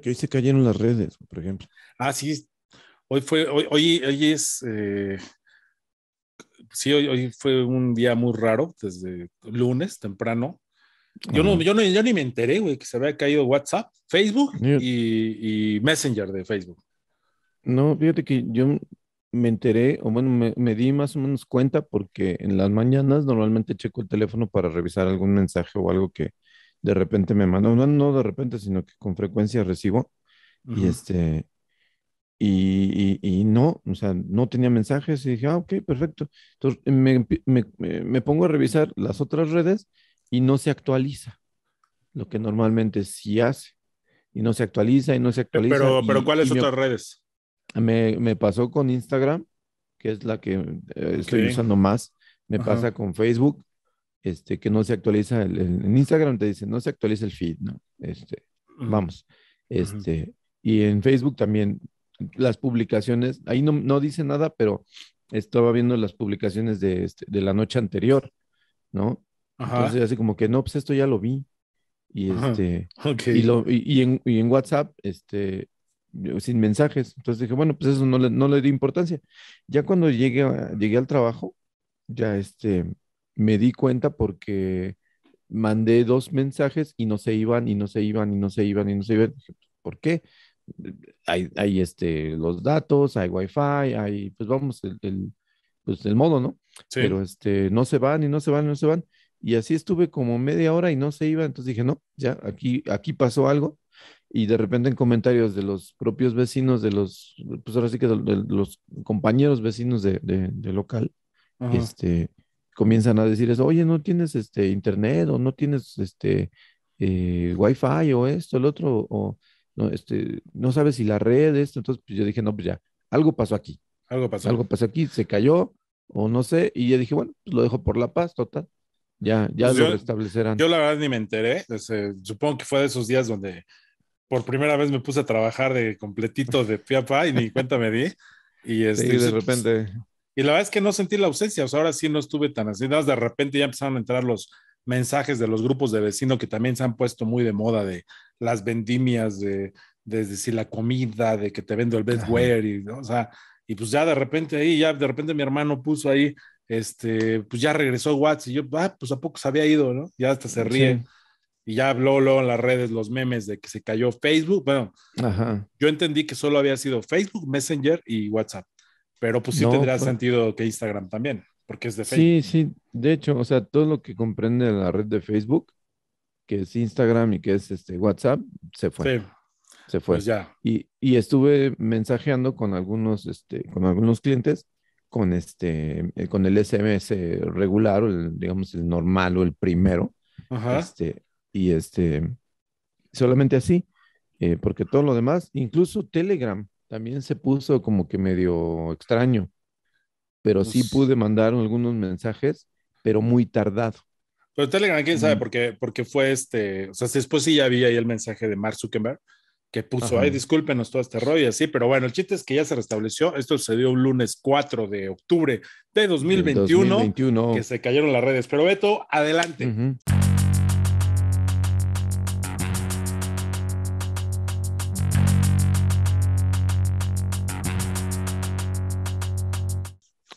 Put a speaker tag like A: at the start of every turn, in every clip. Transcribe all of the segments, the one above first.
A: Que hoy se cayeron las redes, por ejemplo.
B: Ah, sí. Hoy fue, hoy, hoy, es, eh, sí, hoy, fue un día muy raro, desde lunes temprano. Yo, no, yo, no, ni me enteré, güey, que se había caído WhatsApp, Facebook y, Messenger de Facebook.
A: No, fíjate que yo me enteré, o bueno, me, me di más o menos cuenta porque en las mañanas normalmente checo el teléfono para revisar algún mensaje o algo que, de repente me mandó, no, no de repente, sino que con frecuencia recibo. Y este, y, y, no, o sea, no tenía mensajes y dije, ah, ok, perfecto. Entonces me, me, me, pongo a revisar las otras redes y no se actualiza, lo que normalmente sí hace. Y no se actualiza y no se eh, actualiza. Pero, pero ¿cuáles otras redes? Me, pasó con Instagram, que es la que eh, estoy usando más. Me pasa con Facebook este, que no se actualiza, en Instagram te dice no se actualiza el feed, ¿no? Este, Vamos, este, y en Facebook también las publicaciones, ahí no, no dice nada, pero estaba viendo las publicaciones de, este, de la noche anterior, ¿no? Entonces así como que, no, pues esto ya lo vi. Y, este, y, lo, y, en, y en WhatsApp, este, sin mensajes. Entonces dije, bueno, pues eso no le, no le di importancia. Ya cuando llegué, llegué al trabajo, ya este, me di cuenta porque mandé dos mensajes y no se iban y no se iban y no se iban y no se iban. ¿Por qué? Hay, este, los datos, hay wifi, hay, pues vamos, el, pues, modo, ¿no? Pero este, no se van y no se van y no se van. Y así estuve como media hora y no se iba. Entonces dije, no, ya, aquí, aquí pasó algo. Y de repente en comentarios de los propios vecinos, de los, pues ahora sí que de, los compañeros vecinos de, de, local, este, comienzan a decir eso, oye, no tienes este internet o no tienes este eh, wifi o esto, el otro, o no, este, no sabes si la red, esto, entonces pues, yo dije, no, pues ya, algo pasó aquí. Algo pasó. Algo pasó aquí, se cayó o no sé, y yo dije, bueno, pues lo dejo por la paz, total. Ya, ya pues, lo yo,
B: restablecerán. Yo la verdad ni me enteré, supongo que fue de esos días donde por primera vez me puse a trabajar de completito de piapa y ni cuenta me di. Y este, de pues, repente. Y la verdad es que no sentí la ausencia, o sea, ahora sí no estuve tan así. de repente ya empezaron a entrar los mensajes de los grupos de vecino que también se han puesto muy de moda de las vendimias, de, decir la comida, de que te vendo el bestware, y, o sea, y pues ya de repente ahí, ya de repente mi hermano puso ahí, este, pues ya regresó WhatsApp. y yo, ah, pues a poco se había ido, ¿no? Ya hasta se ríe. Y ya habló luego en las redes los memes de que se cayó Facebook. Bueno, yo entendí que solo había sido Facebook, Messenger y WhatsApp. Pero pues sí tendría pues. sentido que Instagram también, porque es de Facebook.
A: Sí, sí, de hecho, o sea, todo lo que comprende la red de Facebook, que es Instagram y que es este WhatsApp, se fue. Se fue. Pues ya. Y, y, estuve mensajeando con algunos, este, con algunos clientes con este, eh, con el SMS regular, digamos el normal o el primero. Este, y este, solamente así, eh, porque todo lo demás, incluso Telegram, también se puso como que medio extraño, pero sí pues pude mandar algunos mensajes, pero muy tardado.
B: Pero Telegram, quién sabe, porque, porque fue este, o sea, después sí ya vi ahí el mensaje de Mark Zuckerberg que puso, ahí ay, discúlpenos todo este rollo y así, pero bueno, el chiste es que ya se restableció, esto se dio un lunes 4 de octubre de 2021, que se cayeron las redes, pero Beto, adelante.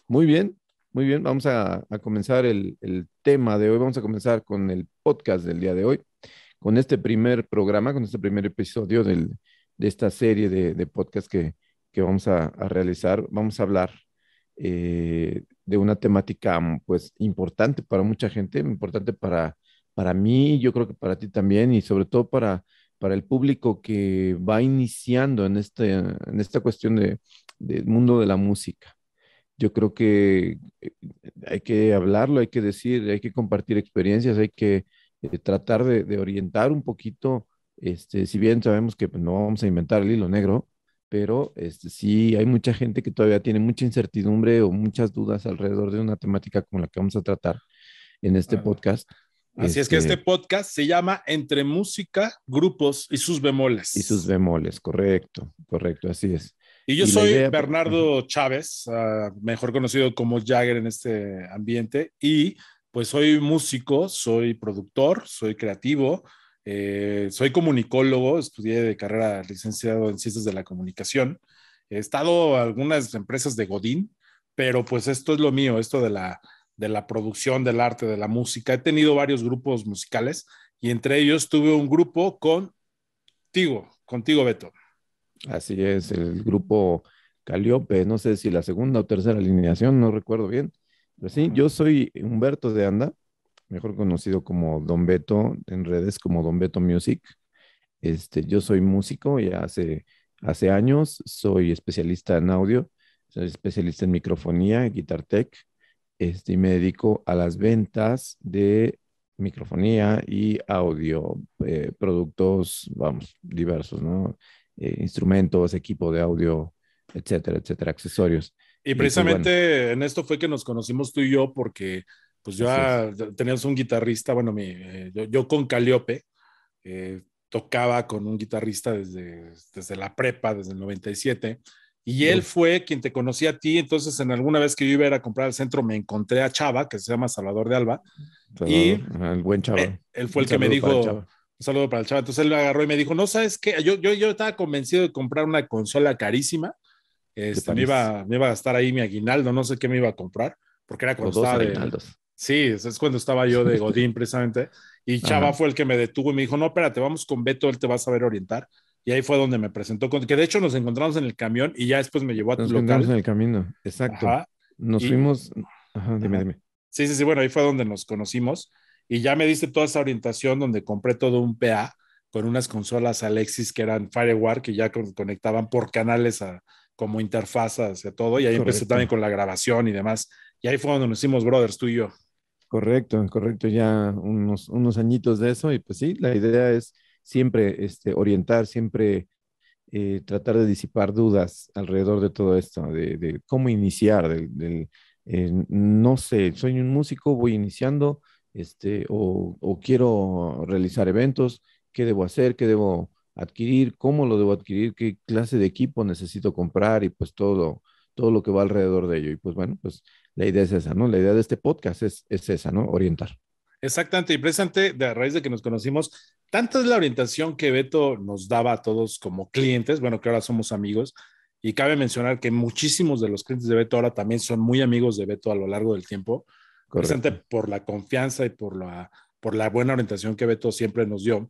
A: Muy bien, muy bien. Vamos a, comenzar el, tema de hoy. Vamos a comenzar con el podcast del día de hoy, con este primer programa, con este primer episodio de esta serie de, podcasts que, vamos a, realizar. Vamos a hablar eh, de una temática pues importante para mucha gente, importante para, para mí, yo creo que para ti también y sobre todo para, para el público que va iniciando en, este, en esta cuestión del mundo de la música yo creo que eh, hay que hablarlo, hay que decir, hay que compartir experiencias, hay que eh, tratar de, orientar un poquito, este, si bien sabemos que pues, no vamos a inventar el hilo negro, pero este, sí hay mucha gente que todavía tiene mucha incertidumbre o muchas dudas alrededor de una temática como la que vamos a tratar en este podcast. Así es que este, este
B: podcast se llama Entre música, grupos y sus bemoles. Y sus
A: bemoles, correcto, correcto, así es. Y yo soy pues,
B: Bernardo Chávez, ah, mejor conocido como Jagger en este ambiente, y pues soy músico, soy productor, soy creativo, eh, soy comunicólogo, estudié de carrera licenciado en ciencias de la comunicación, he estado en algunas empresas de Godín, pero pues esto es lo mío, esto de la, de la producción, del arte, de la música. He tenido varios grupos musicales y entre ellos tuve un grupo con contigo, contigo Beto.
A: Así es, el grupo Caliope, no sé si la segunda o tercera alineación, no recuerdo bien. Pero sí, yo soy Humberto de Anda, mejor conocido como Don Beto, en redes como Don Beto Music. Este, yo soy músico y hace, hace años, soy especialista en audio, soy especialista en microfonía, en guitar tech, este, y me dedico a las ventas de microfonía y audio, eh, productos, vamos, diversos, ¿no? Eh, instrumentos, equipo de audio, etcétera, etcétera, accesorios. Y pues,
B: precisamente en esto fue que nos conocimos tú y yo porque pues yo teníamos un guitarrista, bueno, mi, eh, yo, con Caliope eh, tocaba con un guitarrista desde, la prepa, desde el 97, y él fue quien te conocía a ti, entonces en alguna vez que yo iba a, ir a comprar al centro me encontré a Chava, que se llama Salvador de Alba,
A: y el buen
B: él fue el que me dijo, un saludo para el Chava. Entonces él lo agarró y me dijo, no sabes qué, yo, yo, yo estaba convencido de comprar una consola carísima. Este, me, iba, me iba a gastar ahí mi aguinaldo, no sé qué me iba a comprar, porque era cuando estaba aguinaldos. Sí, es cuando estaba yo de Godín precisamente. Y Chava fue el que me detuvo y me dijo, no, espérate, vamos con Beto, él te va a saber orientar. Y ahí fue donde me presentó, que de hecho nos encontramos en el camión y ya después me llevó a tu nos en el
A: camino, exacto. Nos fuimos... dime, dime.
B: Sí, sí, sí, bueno, ahí fue donde nos conocimos y ya me diste toda esa orientación donde compré todo un PA con unas consolas Alexis que eran Firewire, que ya conectaban por canales a, como interfaz hacia todo, y ahí empecé también con la grabación y demás. Y ahí fue donde nos hicimos brothers, tú y yo.
A: Correcto, correcto, ya unos, unos añitos de eso, y pues sí, la idea es siempre este, orientar, siempre eh, tratar de disipar dudas alrededor de todo esto, de, cómo iniciar, del, eh, no sé, soy un músico, voy iniciando, este, o, quiero realizar eventos, qué debo hacer, qué debo adquirir, cómo lo debo adquirir, qué clase de equipo necesito comprar y pues todo, todo lo que va alrededor de ello. Y pues bueno, pues la idea es esa, ¿no? La idea de este podcast es, es esa, ¿no? Orientar.
B: Exactamente, y presente de a raíz de que nos conocimos, tanta es la orientación que Beto nos daba a todos como clientes, bueno, que ahora somos amigos, y cabe mencionar que muchísimos de los clientes de Beto ahora también son muy amigos de Beto a lo largo del tiempo por la confianza y por la, por la buena orientación que Beto siempre nos dio.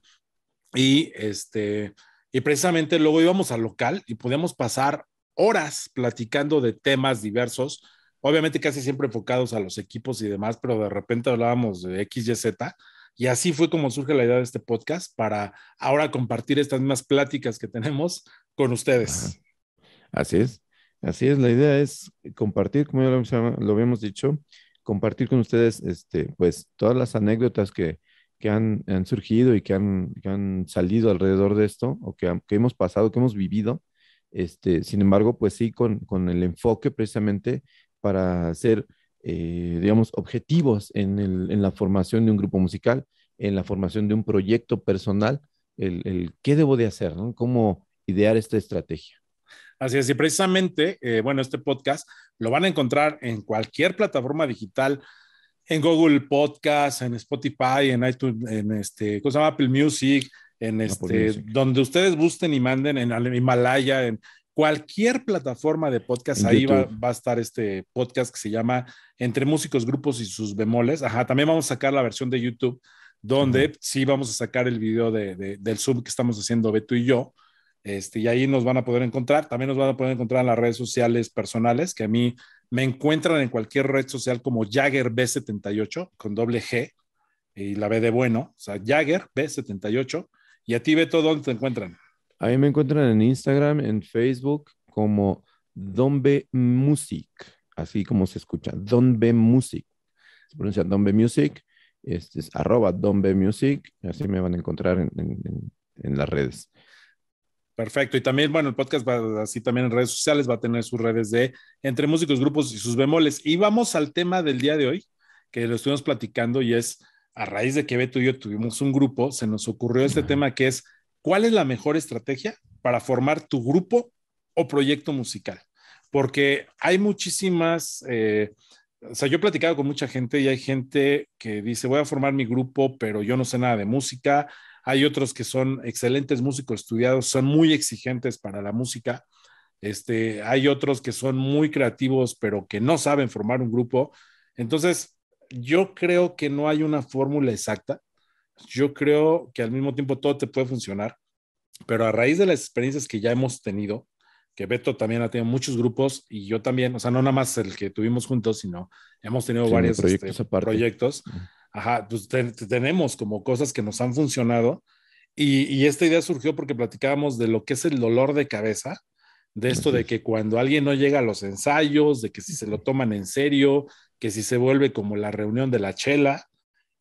B: Y, este, y precisamente luego íbamos al local y podíamos pasar horas platicando de temas diversos, obviamente casi siempre enfocados a los equipos y demás, pero de repente hablábamos de X, Y, Z. Y así fue como surge la idea de este podcast para ahora compartir estas mismas pláticas que tenemos con ustedes.
A: Así es, así es. La idea es compartir, como ya lo, lo habíamos dicho, compartir con ustedes, este, pues, todas las anécdotas que, han, surgido y que han, han, salido alrededor de esto o que, hemos pasado, que hemos vivido. Este, sin embargo, pues sí, con, el enfoque precisamente para ser, eh, digamos, objetivos en, la formación de un grupo musical, en la formación de un proyecto personal, el, el qué debo de hacer, cómo idear esta estrategia.
B: Así es, y precisamente, eh, bueno, este podcast lo van a encontrar en cualquier plataforma digital, en Google Podcast, en Spotify, en iTunes, en este, Apple Music, en este, donde ustedes gusten y manden, en Himalaya, en cualquier plataforma de podcast, ahí va, a estar este podcast que se llama Entre Músicos, Grupos y sus Bemoles. Ajá, también vamos a sacar la versión de YouTube, donde sí vamos a sacar el video del Zoom que estamos haciendo Beto y yo este, y ahí nos van a poder encontrar. También nos van a poder encontrar en las redes sociales personales, que a mí me encuentran en cualquier red social como Jagger B78 con doble G y la B de bueno, o sea, Jagger B78. Y a ti, Beto, ¿dónde te encuentran? A mí me encuentran
A: en Instagram, en Facebook, como Donbe Music, así como se escucha, Donbe Music. Se pronuncia Donbe Music, este es arroba Donbe Music, así me van a encontrar en, en las redes.
B: Perfecto. Y también, bueno, el podcast va así también en redes sociales, va a tener sus redes de entre músicos, grupos y sus bemoles. Y vamos al tema del día de hoy, que lo estuvimos platicando y es, a raíz de que Beto y yo tuvimos un grupo, se nos ocurrió este tema que es, ¿cuál es la mejor estrategia para formar tu grupo o proyecto musical? Porque hay muchísimas, eh, o sea, yo he platicado con mucha gente y hay gente que dice, voy a formar mi grupo, pero yo no sé nada de música hay otros que son excelentes músicos estudiados, son muy exigentes para la música, este, hay otros que son muy creativos, pero que no saben formar un grupo. Entonces, yo creo que no hay una fórmula exacta. Yo creo que al mismo tiempo todo te puede funcionar, pero a raíz de las experiencias que ya hemos tenido, que Beto también ha tenido muchos grupos y yo también, o sea, no nada más el que tuvimos juntos, sino hemos tenido varios este, proyectos. proyectos. Ajá, pues tenemos como cosas que nos han funcionado y, esta idea surgió porque platicábamos de lo que es el dolor de cabeza, de esto de que cuando alguien no llega a los ensayos, de que si se lo toman en serio, que si se vuelve como la reunión de la chela.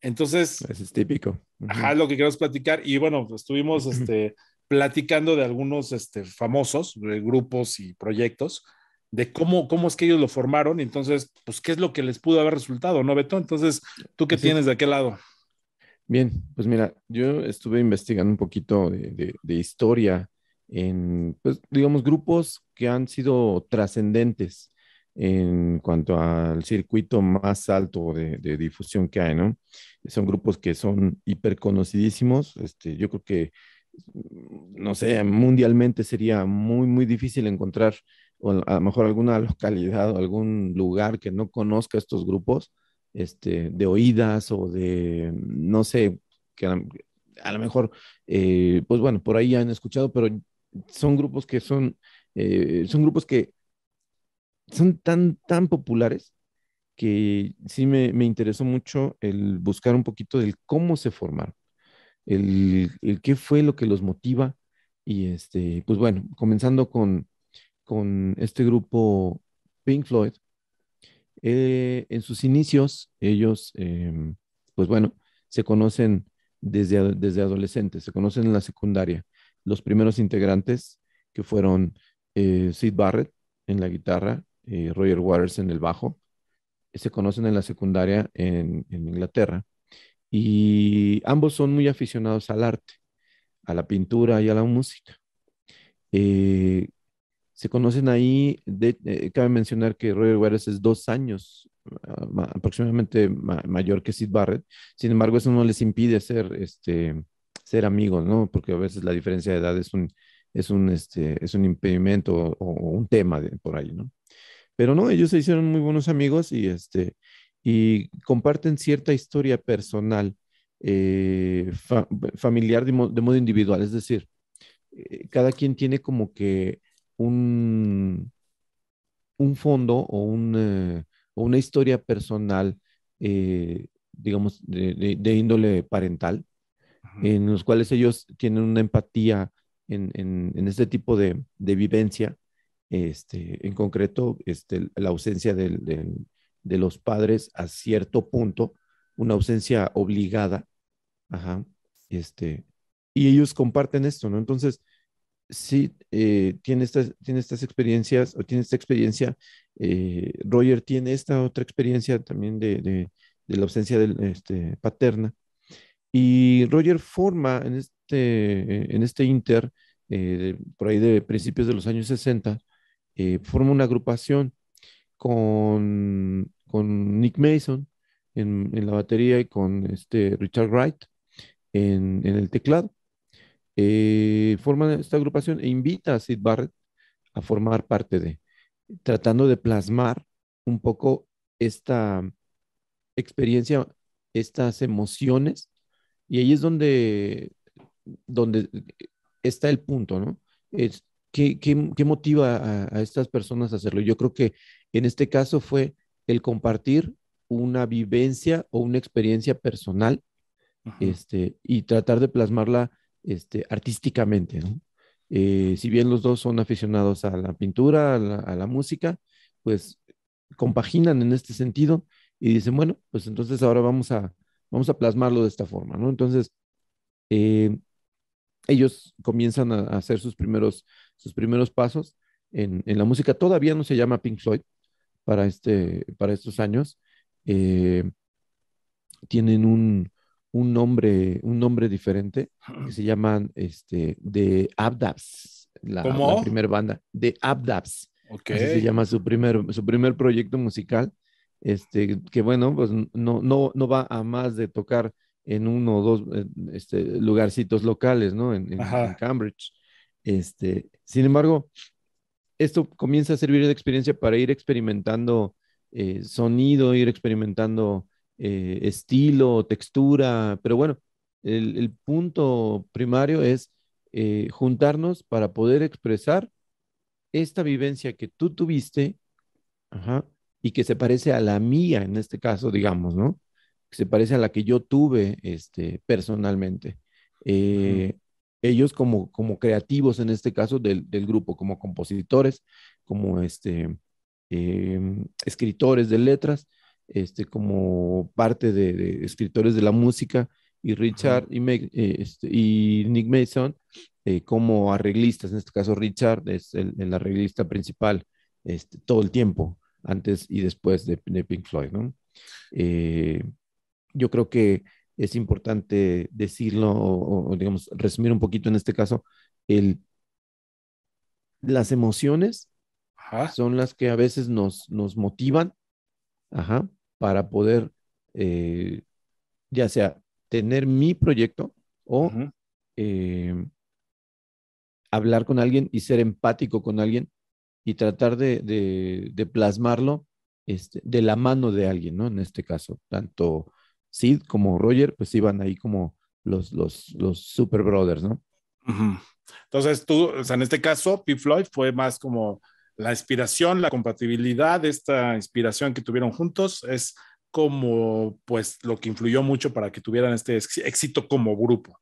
B: Entonces... Eso es típico. Ajá, lo que queremos platicar. Y bueno, pues, estuvimos este, platicando de algunos este, famosos grupos y proyectos, de cómo, cómo es que ellos lo formaron, y entonces, pues, ¿qué es lo que les pudo haber resultado, no, Beto? Entonces, ¿tú qué tienes de aquel lado?
A: Bien, pues mira, yo estuve investigando un poquito de, historia en, pues, digamos, grupos que han sido trascendentes en cuanto al circuito más alto de, difusión que hay, ¿no? Son grupos que son hiperconocidísimos, este, yo creo que no sé, mundialmente sería muy, muy difícil encontrar a lo mejor alguna localidad o algún lugar que no conozca estos grupos este, de oídas o de, no sé, que a, lo mejor, eh, pues bueno, por ahí han escuchado, pero son grupos que son, eh, son grupos que son tan, tan populares que sí me, me interesó mucho el buscar un poquito del cómo se formaron el, qué fue lo que los motiva. Y este, pues bueno, comenzando con, con este grupo Pink Floyd, eh, en sus inicios ellos, em, pues bueno, se conocen desde, desde adolescentes, se conocen en la secundaria. Los primeros integrantes que fueron eh, Sid Barrett en la guitarra, eh, Roger Waters en el bajo, se conocen en la secundaria en, en Inglaterra y ambos son muy aficionados al arte, a la pintura y a la música. Eh, se conocen ahí, de, eh, cabe mencionar que Roger Waters es dos años ah, aproximadamente mayor que Sid Barrett, sin embargo eso no les impide ser, este, ser amigos, ¿no? Porque a veces la diferencia de edad es un, es un, este, es un impedimento o, un tema por ahí, ¿no? Pero no, ellos se hicieron muy buenos amigos y, este, y comparten cierta historia personal, eh, familiar de, modo individual. Es decir, eh, cada quien tiene como que un, un fondo o, un, eh, una historia personal, digamos, de, índole parental, en los cuales ellos tienen una empatía en, en, este tipo de, vivencia. Este, en concreto, este, la ausencia del de los padres a cierto punto, una ausencia obligada, este, y ellos comparten esto, ¿no? Entonces, sí, eh, tiene, estas, tiene estas experiencias, o tiene esta experiencia, eh, Roger tiene esta otra experiencia también de, la ausencia del, este, paterna, y Roger forma en este, en este inter, eh, por ahí de principios de los años 60, forma una agrupación con, con Nick Mason en, en, la batería y con este Richard Wright en, en el teclado. Eh, forman esta agrupación e invita a Sid Barrett a formar parte de, tratando de plasmar un poco esta experiencia, estas emociones, y ahí es donde, donde está el punto, ¿no? Es, ¿qué, qué, qué motiva a, a, estas personas a hacerlo? Yo creo que en este caso fue el compartir una vivencia o una experiencia personal este, y tratar de plasmarla este, artísticamente. Eh, si bien los dos son aficionados a la pintura, a la, música, pues compaginan en este sentido y dicen, bueno, pues entonces ahora vamos a, vamos a plasmarlo de esta forma, ¿no? Entonces, eh, ellos comienzan a, hacer sus primeros, sus primeros pasos en, en, la música. Todavía no se llama Pink Floyd, para, este, para estos años, eh, tienen un, un, nombre, un nombre diferente que se llaman este, The Abdabs, la, primera banda, The Abdabs. que se llama su primer, su primer proyecto musical, este, que bueno, pues no, no, no va a más de tocar en uno o dos eh, este, lugarcitos locales, ¿no? En, en Cambridge. Este, sin embargo, esto comienza a servir de experiencia para ir experimentando eh, sonido, ir experimentando eh, estilo, textura, pero bueno, el, punto primario es eh, juntarnos para poder expresar esta vivencia que tú tuviste y que se parece a la mía en este caso, digamos, ¿no? Que se parece a la que yo tuve este, personalmente. Eh, ellos como, como creativos en este caso del, del grupo, como compositores, como este, em, escritores de letras, este, como parte de, escritores de la música, y Richard y, eh, este, y, Nick Mason eh, como arreglistas, en este caso Richard es el, arreglista principal este, todo el tiempo, antes y después de, de Pink Floyd, ¿no? Eh, yo creo que es importante decirlo o, digamos, resumir un poquito en este caso, el, las emociones son las que a veces nos, nos motivan para poder, eh, ya sea tener mi proyecto o eh, hablar con alguien y ser empático con alguien y tratar de, plasmarlo este, de la mano de alguien, ¿no? En este caso, tanto Sid como Roger, pues iban ahí como los, los, Super Brothers, ¿no?
B: Entonces tú, o sea, en este caso, Pink Floyd fue más como la inspiración, la compatibilidad, esta inspiración que tuvieron juntos es como pues lo que influyó mucho para que tuvieran este éxito como grupo.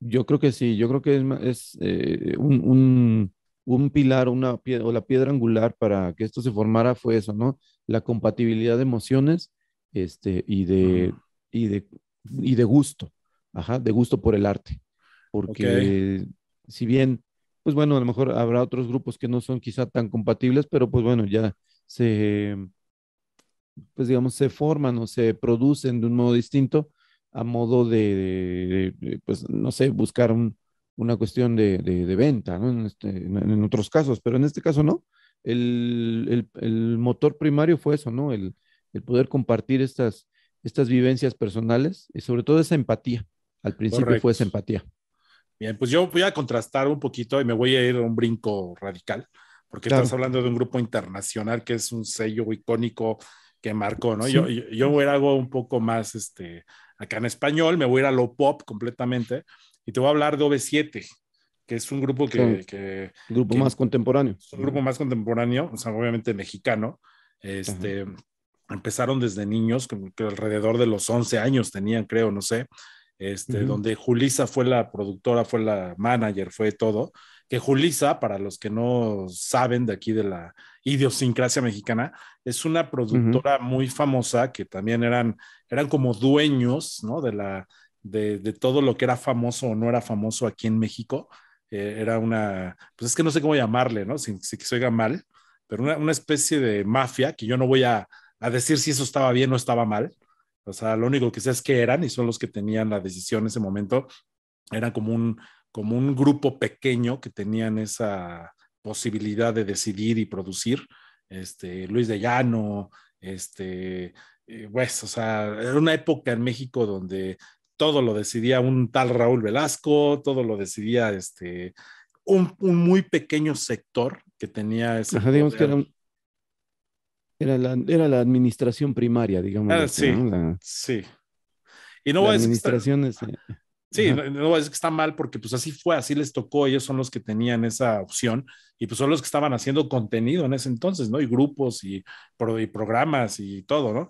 A: Yo creo que sí, yo creo que es, eh, un, pilar una piedra, o la piedra angular para que esto se formara fue eso, ¿no? La compatibilidad de emociones este, ah. y, de, y, de, gusto, ajá, de gusto por el arte. Porque si bien, pues bueno, a lo mejor habrá otros grupos que no son quizá tan compatibles, pero pues bueno, ya se, pues digamos, se forman o se producen de un modo distinto a modo de, pues no sé, buscar una cuestión de, de, venta, ¿no? Este, en, otros casos, pero en este caso no. El, el, el motor primario fue eso, ¿no? El, el poder compartir estas, estas vivencias personales y sobre todo esa empatía. Al principio fue esa empatía.
B: Bien, pues yo voy a contrastar un poquito y me voy a ir a un brinco radical, porque estás hablando de un grupo internacional que es un sello icónico que marcó, ¿no? voy Yo, ir a algo un poco más, este, acá en español, me voy a ir a lo pop completamente y te voy a hablar de OV7, que es un grupo que... grupo más
A: contemporáneo.
B: Un grupo más contemporáneo, o sea, obviamente mexicano, este, empezaron desde niños, que, que, alrededor de los 11 años tenían, creo, no sé, este, donde Julisa fue la productora, fue la manager, fue todo. Que Julisa, para los que no saben de aquí de la idiosincrasia mexicana, es una productora muy famosa que también eran, eran como dueños, ¿no? De la, de, todo lo que era famoso o no era famoso aquí en México. Eh, era una, pues es que no sé cómo llamarle, ¿no? Si, se oiga mal, pero una especie de mafia que yo no voy a, a decir si eso estaba bien o estaba mal. O sea, lo único que sé es que eran y son los que tenían la decisión en ese momento. eran como un, como un grupo pequeño que tenían esa posibilidad de decidir y producir. Este, Luis de Llano, este, eh, pues, o sea, era una época en México donde todo lo decidía un tal Raúl Velasco, todo lo decidía este, un, muy pequeño sector que tenía ese...
A: Era la, administración primaria, digamos. Ah, sí,
B: sí. Y no voy a decir que está, Sí, no, está mal porque pues así fue, así les tocó, ellos son los que tenían esa opción y pues son los que estaban haciendo contenido en ese entonces, ¿no? Y grupos y, y programas y todo, ¿no?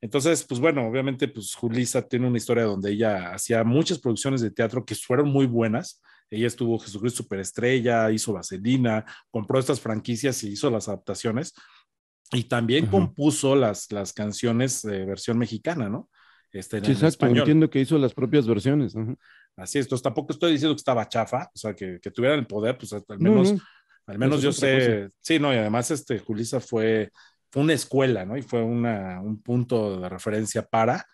B: Entonces, pues bueno, obviamente pues Julisa tiene una historia donde ella hacía muchas producciones de teatro que fueron muy buenas, ella estuvo Jesucristo Superestrella, hizo Vaselina, compró estas franquicias y hizo las adaptaciones. Y también compuso las, las canciones de versión mexicana, ¿no? Este, entiendo que hizo las propias versiones. Así es, tampoco estoy diciendo que estaba chafa, o sea, que, que tuviera el poder, pues al menos, Al menos yo sé, sí, no, y además este, Julisa fue, una escuela, ¿no? Y fue una, un punto de referencia para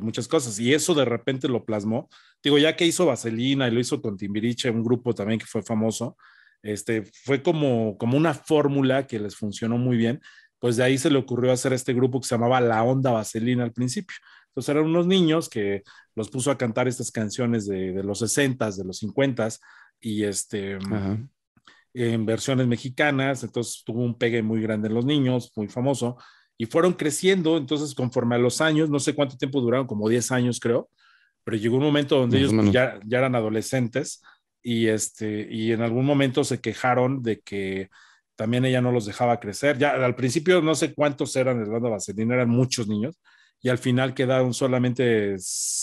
B: muchas cosas. Y eso de repente lo plasmó. Digo, ya que hizo Vaselina y lo hizo con Timbiriche, un grupo también que fue famoso, este, fue como, como una fórmula que les funcionó muy bien pues de ahí se le ocurrió hacer este grupo que se llamaba La Onda Vaselina al principio. Entonces eran unos niños que los puso a cantar estas canciones de, los 60 de los 50s y este, en versiones mexicanas, entonces tuvo un pegue muy grande en los niños, muy famoso, y fueron creciendo, entonces conforme a los años, no sé cuánto tiempo duraron, como 10 años creo, pero llegó un momento donde ellos ya, ya, eran adolescentes y, este, y en algún momento se quejaron de que también ella no los dejaba crecer. Ya al principio no sé cuántos eran el bando eran muchos niños, y al final quedaron solamente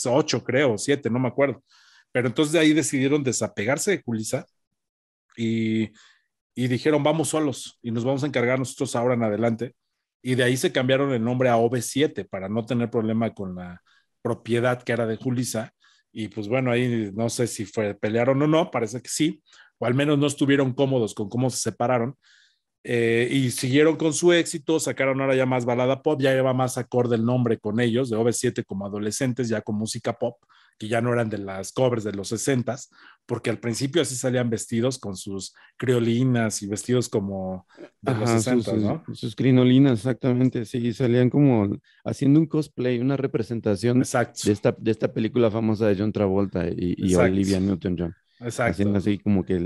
B: ocho, creo, siete, no me acuerdo. Pero entonces de ahí decidieron desapegarse de Julisa y, dijeron, vamos solos y nos vamos a encargar nosotros ahora en adelante. Y de ahí se cambiaron el nombre a ob 7 para no tener problema con la propiedad que era de Julisa. Y pues bueno, ahí no sé si fue pelearon o no, parece que sí, o al menos no estuvieron cómodos con cómo se separaron, eh, y siguieron con su éxito, sacaron ahora ya más balada pop, ya lleva más acorde el nombre con ellos, de OV7 como adolescentes, ya con música pop, que ya no eran de las covers de los 60 porque al principio así salían vestidos con sus criolinas y vestidos como de los 60 sus, ¿no?
A: Sus crinolinas, exactamente, sí, salían como haciendo un cosplay, una representación de esta, de esta película famosa de John Travolta y, Olivia Newton-John. Exacto. Haciendo así como que,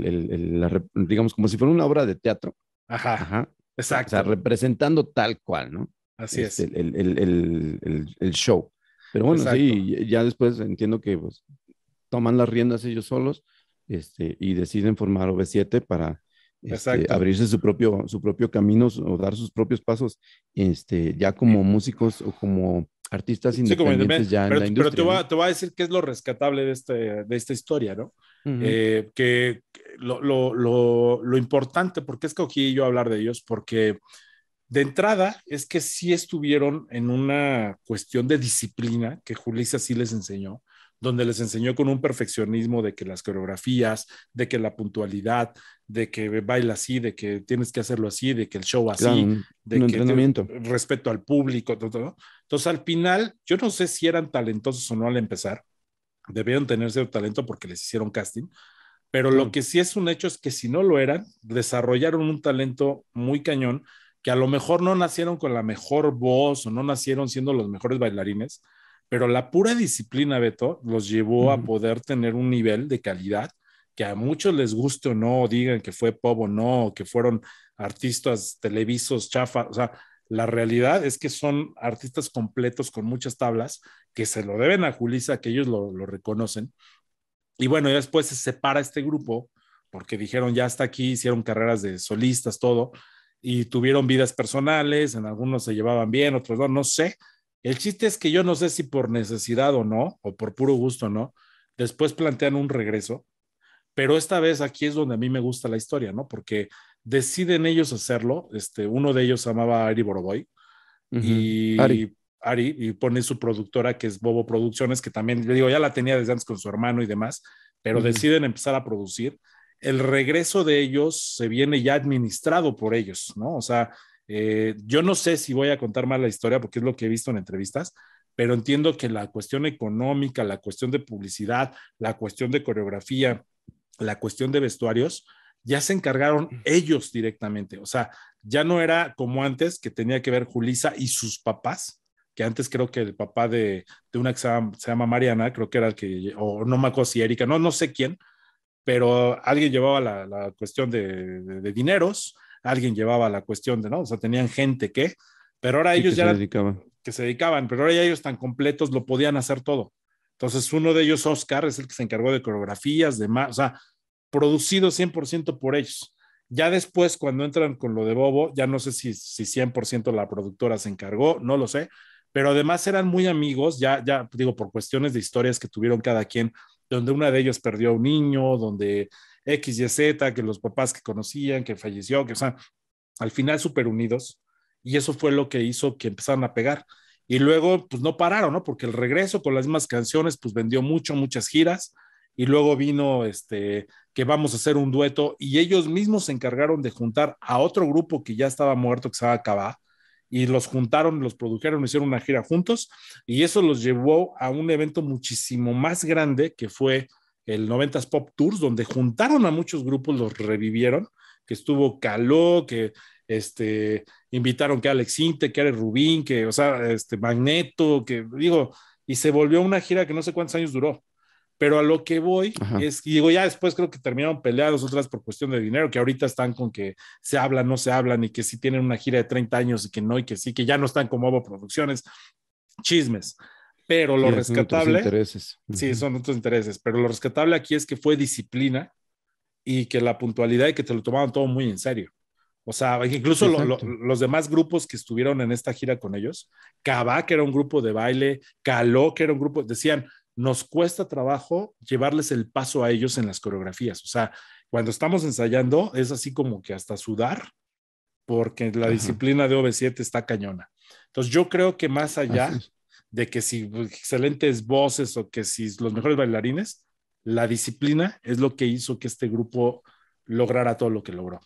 A: digamos, como si fuera una obra de teatro Ajá. Exacto. O sea, representando tal cual, ¿no? Así es. Este, el, el, el, el, show. Pero bueno, sí, ya después entiendo que pues, toman las riendas ellos solos este, y deciden formar OV7 para este, abrirse su propio, su propio camino o dar sus propios pasos este, ya como músicos o como artistas independientes sí, como ya pero, en la industria. Pero
B: te voy, a, a decir qué es lo rescatable de, este, de esta historia, ¿no?
A: Eh,
B: que lo, importante, ¿por qué escogí yo hablar de ellos? Porque de entrada es que sí estuvieron en una cuestión de disciplina que Julissa sí les enseñó, donde les enseñó con un perfeccionismo de que las coreografías, de que la puntualidad, de que baila así, de que tienes que hacerlo así, de que el show así, de que entrenamiento. respeto al público, todo, Entonces al final, yo no sé si eran talentosos o no al empezar, debieron tener cierto talento porque les hicieron casting, pero lo que sí es un hecho es que si no lo eran, desarrollaron un talento muy cañón, que a lo mejor no nacieron con la mejor voz o no nacieron siendo los mejores bailarines, pero la pura disciplina, Beto, los llevó a poder tener un nivel de calidad que a muchos les guste o no, digan que fue pop o no, que fueron artistas televisos, chafa o sea, la realidad es que son artistas completos con muchas tablas que se lo deben a Julisa, que ellos lo, reconocen. Y bueno, después se separa este grupo porque dijeron ya hasta aquí, hicieron carreras de solistas, todo, y tuvieron vidas personales, en algunos se llevaban bien, otros no, no sé. El chiste es que yo no sé si por necesidad o no, o por puro gusto o no, después plantean un regreso, pero esta vez aquí es donde a mí me gusta la historia, ¿no? Porque deciden ellos hacerlo. Este, uno de ellos se llamaba Ari Boroboy y Ari. y pone su productora que es Bobo Producciones, que también, le digo, ya la tenía desde antes con su hermano y demás, pero deciden empezar a producir. El regreso de ellos se viene ya administrado por ellos, ¿no? O sea, eh, yo no sé si voy a contar mal la historia porque es lo que he visto en entrevistas, pero entiendo que la cuestión económica, la cuestión de publicidad, la cuestión de coreografía, la cuestión de vestuarios, ya se encargaron ellos directamente. O sea, ya no era como antes, que tenía que ver Julisa y sus papás, que antes creo que el papá de, de una que se llama, Mariana, creo que era el que, o no me acuerdo si Erika, no, no sé quién, pero alguien llevaba la, cuestión de, dineros, alguien llevaba la cuestión de, ¿no? O sea, tenían gente que, pero ahora ellos ya... Se dedicaban. Que se dedicaban, pero ahora ya ellos están completos lo podían hacer todo. Entonces, uno de ellos, Oscar, es el que se encargó de coreografías, de más, o sea, producido 100% por ellos. Ya después, cuando entran con lo de Bobo, ya no sé si, si 100% la productora se encargó, no lo sé, pero además eran muy amigos, ya, ya digo, por cuestiones de historias que tuvieron cada quien, donde una de ellos perdió a un niño, donde X y Z, que los papás que conocían, que falleció, que, o sea, al final súper unidos, y eso fue lo que hizo que empezaron a pegar. Y luego, pues no pararon, ¿no? Porque el regreso con las mismas canciones, pues vendió mucho, muchas giras, y luego vino este que vamos a hacer un dueto y ellos mismos se encargaron de juntar a otro grupo que ya estaba muerto que se estaba Cabá y los juntaron, los produjeron, hicieron una gira juntos y eso los llevó a un evento muchísimo más grande que fue el 90 Pop Tours donde juntaron a muchos grupos, los revivieron, que estuvo Caló, que este invitaron que Alex Inte, que Alex Rubín, que o sea, este Magneto, que digo, y se volvió una gira que no sé cuántos años duró pero a lo que voy es, y digo, ya después creo que terminaron peleados, otras por cuestión de dinero, que ahorita están con que se hablan, no se hablan, y que si tienen una gira de 30 años y que no, y que sí, que ya no están como hago Producciones. Chismes. Pero lo rescatable. Son intereses. Sí, son otros intereses. Pero lo rescatable aquí es que fue disciplina y que la puntualidad y que te lo tomaban todo muy en serio. O sea, incluso los demás grupos que estuvieron en esta gira con ellos, Cabá, que era un grupo de baile, Caló, que era un grupo, decían, nos cuesta trabajo llevarles el paso a ellos en las coreografías. O sea, cuando estamos ensayando es así como que hasta sudar, porque la disciplina de OV7 está cañona. Entonces yo creo que más allá de que si pues, excelentes voces o que si los mejores bailarines, la disciplina es lo que hizo que este grupo lograra todo lo que logró.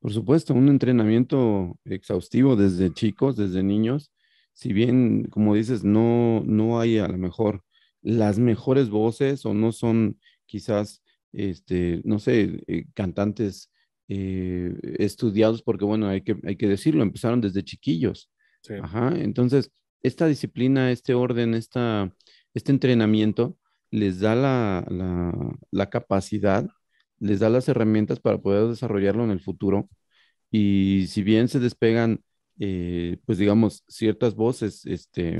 A: Por supuesto, un entrenamiento exhaustivo desde chicos, desde niños, si bien, como dices, no, no hay a lo mejor las mejores voces o no son quizás, este, no sé, eh, cantantes eh, estudiados, porque bueno, hay que, hay que decirlo, empezaron desde chiquillos. entonces, esta disciplina, este orden, esta, este entrenamiento les da la capacidad, les da las herramientas para poder desarrollarlo en el futuro. Y si bien se despegan eh, pues digamos, ciertas voces, este,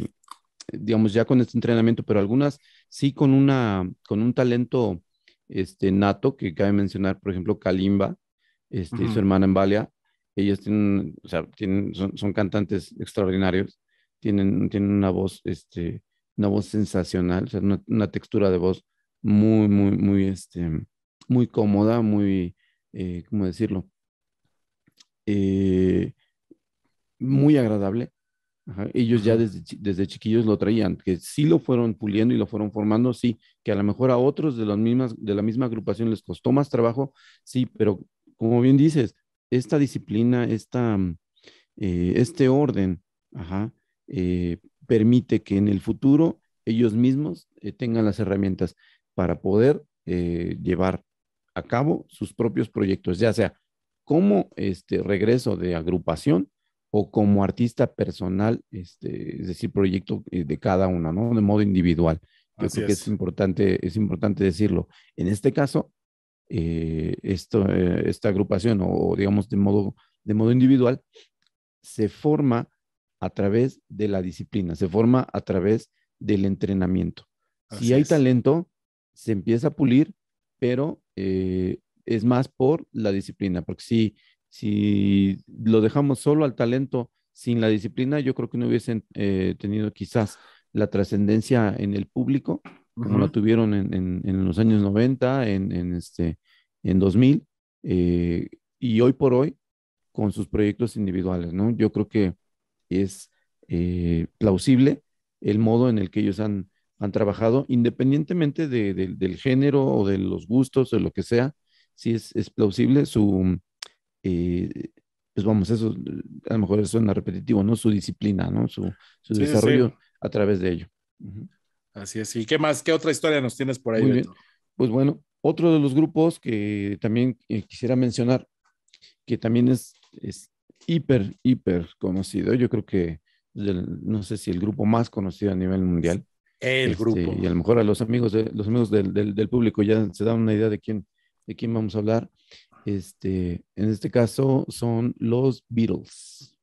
A: digamos, ya con este entrenamiento, pero algunas sí con, una, con un talento este, nato que cabe mencionar, por ejemplo, Kalimba este, y su hermana Embalia. Ellas tienen, son, cantantes extraordinarios, tienen, tienen una voz, este, una voz sensacional, una, textura de voz muy, muy, muy, este, muy cómoda, muy, eh, ¿cómo decirlo? Eh, muy agradable. Ellos ya desde, desde chiquillos lo traían, que sí lo fueron puliendo y lo fueron formando, sí, que a lo mejor a otros de, los mismas, de la misma agrupación les costó más trabajo, sí, pero como bien dices, esta disciplina, esta, mm, eh, este orden, eh, permite que en el futuro ellos mismos eh, tengan las herramientas para poder llevar a cabo sus propios proyectos, ya sea como este regreso de agrupación o como artista personal, este, es decir, proyecto eh, de cada una, ¿no? De modo individual. Yo creo que es. importante, es importante decirlo. En este caso, eh, esto, eh, esta agrupación, o digamos de modo, de modo individual, se forma a través de la disciplina, se forma a través del entrenamiento. si hay talento, se empieza a pulir, pero es más por la disciplina, porque si si lo dejamos solo al talento sin la disciplina, yo creo que no hubiesen eh, tenido quizás la trascendencia en el público, como la tuvieron en, en, los años 90, en, este, en 2000, eh, y hoy por hoy con sus proyectos individuales, ¿no? Yo creo que es eh, plausible el modo en el que ellos han, han trabajado, independientemente de, del género o de los gustos o lo que sea, si es plausible su, eh, pues vamos, eso a lo mejor suena repetitivo, ¿no? Su disciplina, ¿no? Su, desarrollo
B: a través de ello. Así es. ¿Y qué más? ¿Qué otra historia nos tienes por ahí?
A: Pues bueno, otro de los grupos que también eh, quisiera mencionar, que también es, es hiper, hiper conocido, yo creo que no sé si el grupo más conocido a nivel mundial. El este, grupo. Y a lo mejor a los amigos, de, los amigos del, del, público ya se dan una idea de quién, de quién vamos a hablar. Este, en este caso son los Beatles.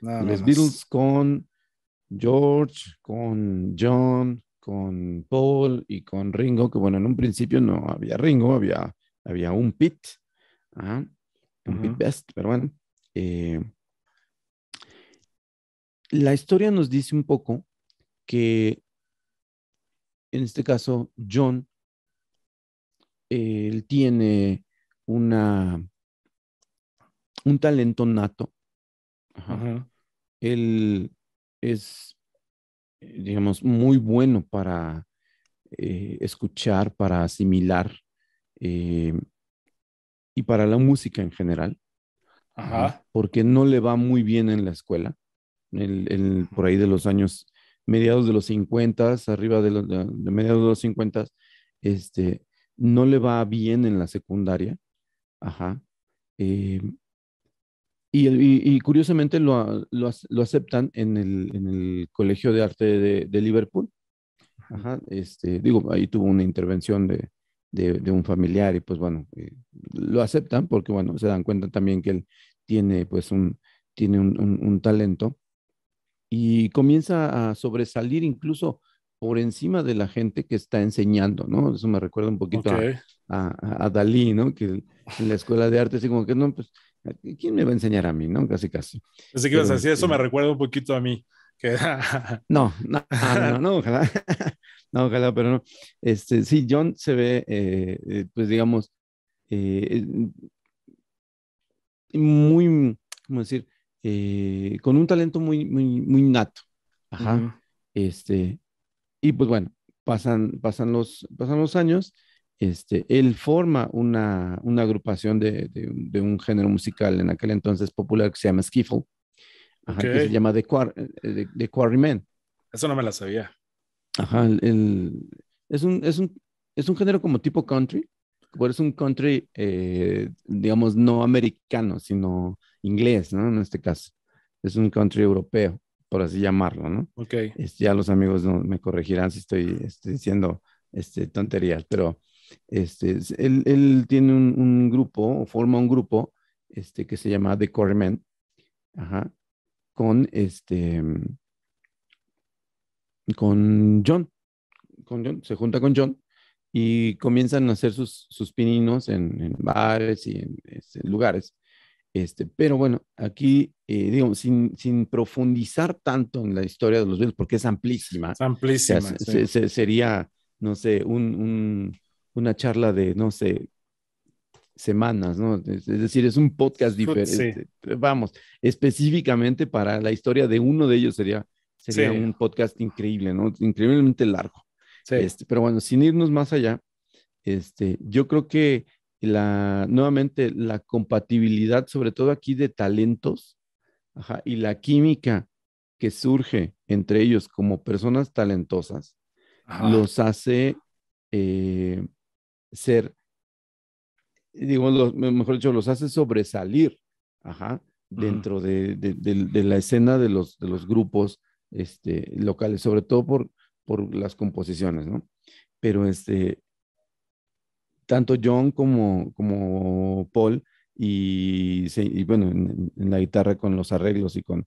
A: los Beatles con George, con John, con Paul y con Ringo, que bueno, en un principio no había Ringo, había, había un Pit, ah, un Pete Best, pero bueno. Eh, la historia nos dice un poco que en este caso John, él tiene una, un talento nato. Él es, digamos, muy bueno para eh, escuchar, para asimilar eh, y para la música en general. Porque no le va muy bien en la escuela. El, por ahí de los años, mediados de los 50, arriba de, los, mediados de los 50, este, no le va bien en la secundaria Ajá. Eh, y, y, curiosamente lo, lo, aceptan en el, en el, Colegio de Arte de, Liverpool. Ajá, este, digo, ahí tuvo una intervención de, de, un familiar y pues bueno, eh, lo aceptan porque bueno, se dan cuenta también que él tiene pues un, tiene un, un talento y comienza a sobresalir incluso por encima de la gente que está enseñando, ¿no? Eso me recuerda un poquito a, Dalí, ¿no? Que en la escuela de arte, así como que no, pues, eh, ¿quién me va a enseñar a mí, no? Casi, casi. Así que ibas a decir, eso eh, me
B: recuerda un poquito a mí. Que... no, no, no, ojalá.
A: No, ojalá, pero no. Este, sí, John se ve, eh, pues digamos, muy, ¿cómo decir? con un talento muy, muy, muy nato. Ajá. Este, y pues bueno, pasan, pasan, los, pasan los años, este, él forma una, una agrupación de, de, un género musical en aquel entonces popular que se llama Skiffle, que se llama The, Quar, eh, Quarrymen.
B: Eso no me la sabía.
A: Ajá, es, un, es, un, es un género como tipo country, pero es un country, eh, digamos, no americano, sino inglés, ¿no? En este caso, es un country europeo por así llamarlo, ¿no? Ok. ya los amigos no, me corregirán si estoy este, diciendo este, tonterías, pero este, él, tiene un, grupo grupo, forma un grupo este, que se llama The Core con este, con John, con John, se junta con John y comienzan a hacer sus, pininos en, bares y en este, lugares este, pero bueno, aquí, eh, sin, sin, profundizar tanto en la historia de los Beatles, porque es amplísima. amplísima. sería, no sé, una charla de, no sé, semanas, ¿no? Es, decir, es un podcast diferente. Vamos, específicamente para la historia de uno de ellos sería, sería un podcast increíble, ¿no? Increíblemente largo. Este, pero bueno, sin irnos más allá, este, yo creo que la, nuevamente, la compatibilidad, sobre todo aquí de talentos, y la química que surge entre ellos como personas talentosas, los hace eh, ser, digo, los, mejor dicho, los hace sobresalir, ajá, dentro de, la escena de los, de los grupos este, locales, sobre todo por, por las composiciones, ¿no? Pero este, tanto John como, Paul, y, bueno, en, la guitarra con los arreglos y con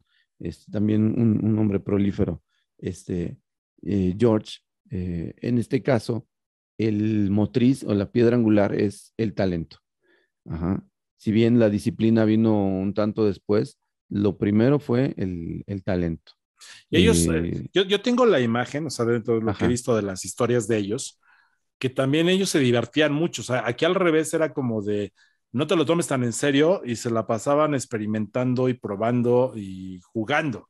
A: también un, hombre prolífero, este, eh, George. Eh, en este caso, el motriz o la piedra angular es el talento. Si bien la disciplina vino un tanto después, lo primero fue el, talento.
B: ellos, eh, yo, tengo la imagen, o sea, dentro de lo que he visto de las historias de ellos, que también ellos se divertían mucho. O sea, aquí al revés era como de, no te lo tomes tan en serio y se la pasaban experimentando y probando y jugando,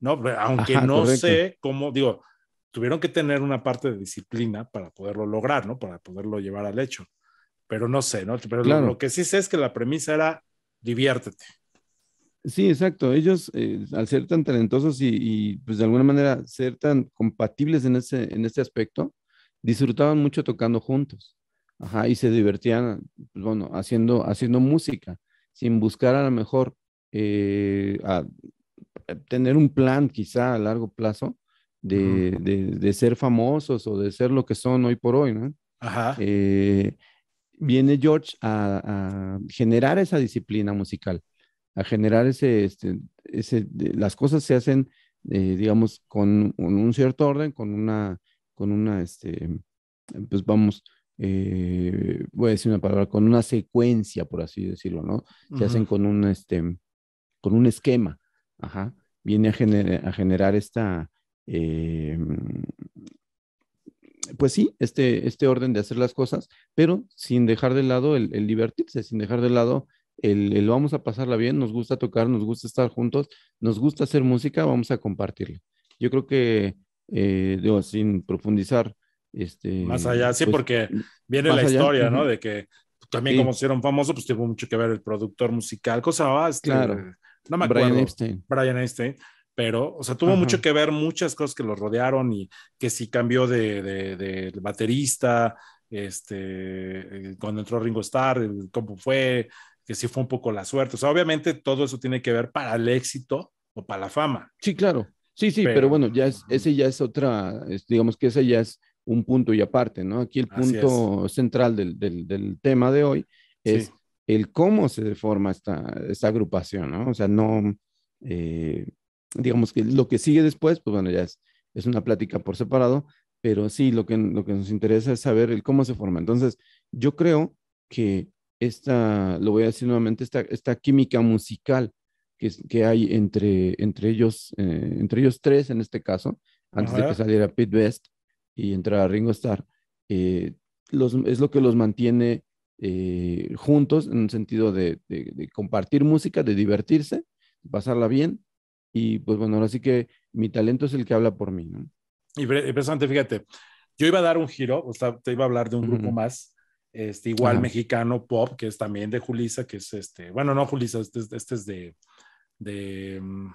B: ¿no? Aunque no sé cómo, digo, tuvieron que tener una parte de disciplina para poderlo lograr, ¿no? Para poderlo llevar al hecho. Pero no sé, ¿no? Pero lo, que sí sé es que la premisa era diviértete.
A: Sí, exacto. Ellos, eh, al ser tan talentosos y, pues de alguna manera ser tan compatibles en ese, en este aspecto, disfrutaban mucho tocando juntos, ajá, y se divertían, pues, bueno, haciendo, haciendo música, sin buscar a lo mejor eh, a eh, tener un plan quizá a largo plazo de, de, ser famosos o de ser lo que son hoy por hoy, ¿no? Ajá. Eh, viene George a, generar esa disciplina musical, a generar ese, este, ese las cosas se hacen, digamos, con un, cierto orden, con una con una, este, pues vamos, eh, voy a decir una palabra, con una secuencia, por así decirlo, ¿no? Se hacen con un, este, con un esquema, ajá, viene a, a generar esta, eh, pues sí, este, este orden de hacer las cosas, pero sin dejar de lado el, divertirse, sin dejar de lado el, el, vamos a pasarla bien, nos gusta tocar, nos gusta estar juntos, nos gusta hacer música, vamos a compartirlo. Yo creo que eh, digo, sin profundizar. Este, más allá, sí, pues, porque mm, viene la historia, ¿no? De
B: que también como se hicieron famoso, pues tuvo mucho que ver el productor musical, cosa más, claro. no me acuerdo. Brian Epstein Pero, o sea, tuvo mucho que ver muchas cosas que los rodearon y que si cambió de, baterista, este, eh, cuando entró Ringo Starr, cómo fue, que si fue un poco la suerte. O sea, obviamente todo eso tiene que ver para el éxito o para la fama. Sí,
A: claro. Sí, sí, pero, bueno, ya ese ya es otra, digamos que ese ya es un punto y aparte, ¿no? Aquí el punto central del, tema de hoy es el cómo se forma esta, agrupación, ¿no? O sea, no, eh, digamos que lo que sigue después, pues bueno, ya es, una plática por separado, pero sí, lo que, lo que nos interesa es saber el cómo se forma. Entonces, yo creo que esta, lo voy a decir nuevamente, esta, esta química musical que, hay entre, entre, ellos, eh, entre ellos tres en este caso, antes de que saliera Pete Best y entrara Ringo Starr, eh, los, es lo que los mantiene eh, juntos en el sentido de, compartir música, de divertirse, pasarla bien. Y pues bueno, ahora sí que mi talento es el que habla por mí. ¿no?
B: Y precisamente, fíjate, yo iba a dar un giro, o sea, te iba a hablar de un grupo más, este, igual mexicano pop, que es también de Julisa, que es este, bueno, no Julisa, este es este de, de... Mm,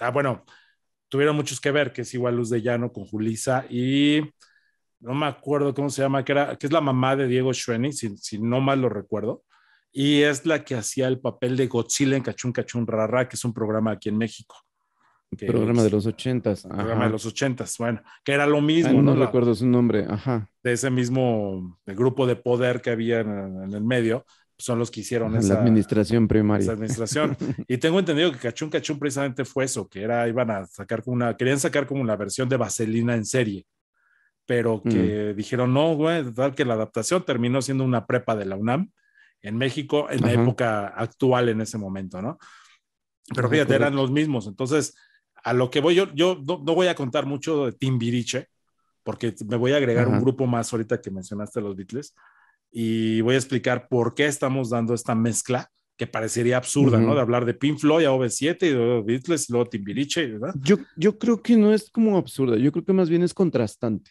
B: ah, bueno, tuvieron muchos que ver, que es igual Luz de Llano con Julisa y no me acuerdo cómo se llama, que, era, que es la mamá de Diego Schwenning, si, no mal lo recuerdo, y es la que hacía el papel de Godzilla en Cachún Cachún Rara, que es un programa aquí en México. programa de
A: los ochentas. Programa de los
B: ochentas, bueno, que era lo mismo. no, recuerdo
A: su nombre, ajá.
B: De ese mismo grupo de poder que había en el medio, son los que hicieron esa
A: administración primaria.
B: administración. y tengo entendido que Cachún Cachún precisamente fue eso, que era, iban a sacar una, querían sacar como una versión de Vaselina en serie, pero mm. que dijeron, no, güey, tal que la adaptación terminó siendo una prepa de la UNAM en México en la época actual en ese momento, ¿no? Pero fíjate, eran los mismos. Entonces, a lo que voy yo, yo no, voy a contar mucho de Tim Timbiriche, porque me voy a agregar un grupo más ahorita que mencionaste a los Beatles, y voy a explicar por qué estamos dando esta mezcla que parecería absurda, ¿no? De hablar de Pink Floyd a OV7 y de Beatles luego Timbiriche, ¿verdad?
A: Yo, yo creo que no es como absurda, yo creo que más bien es contrastante.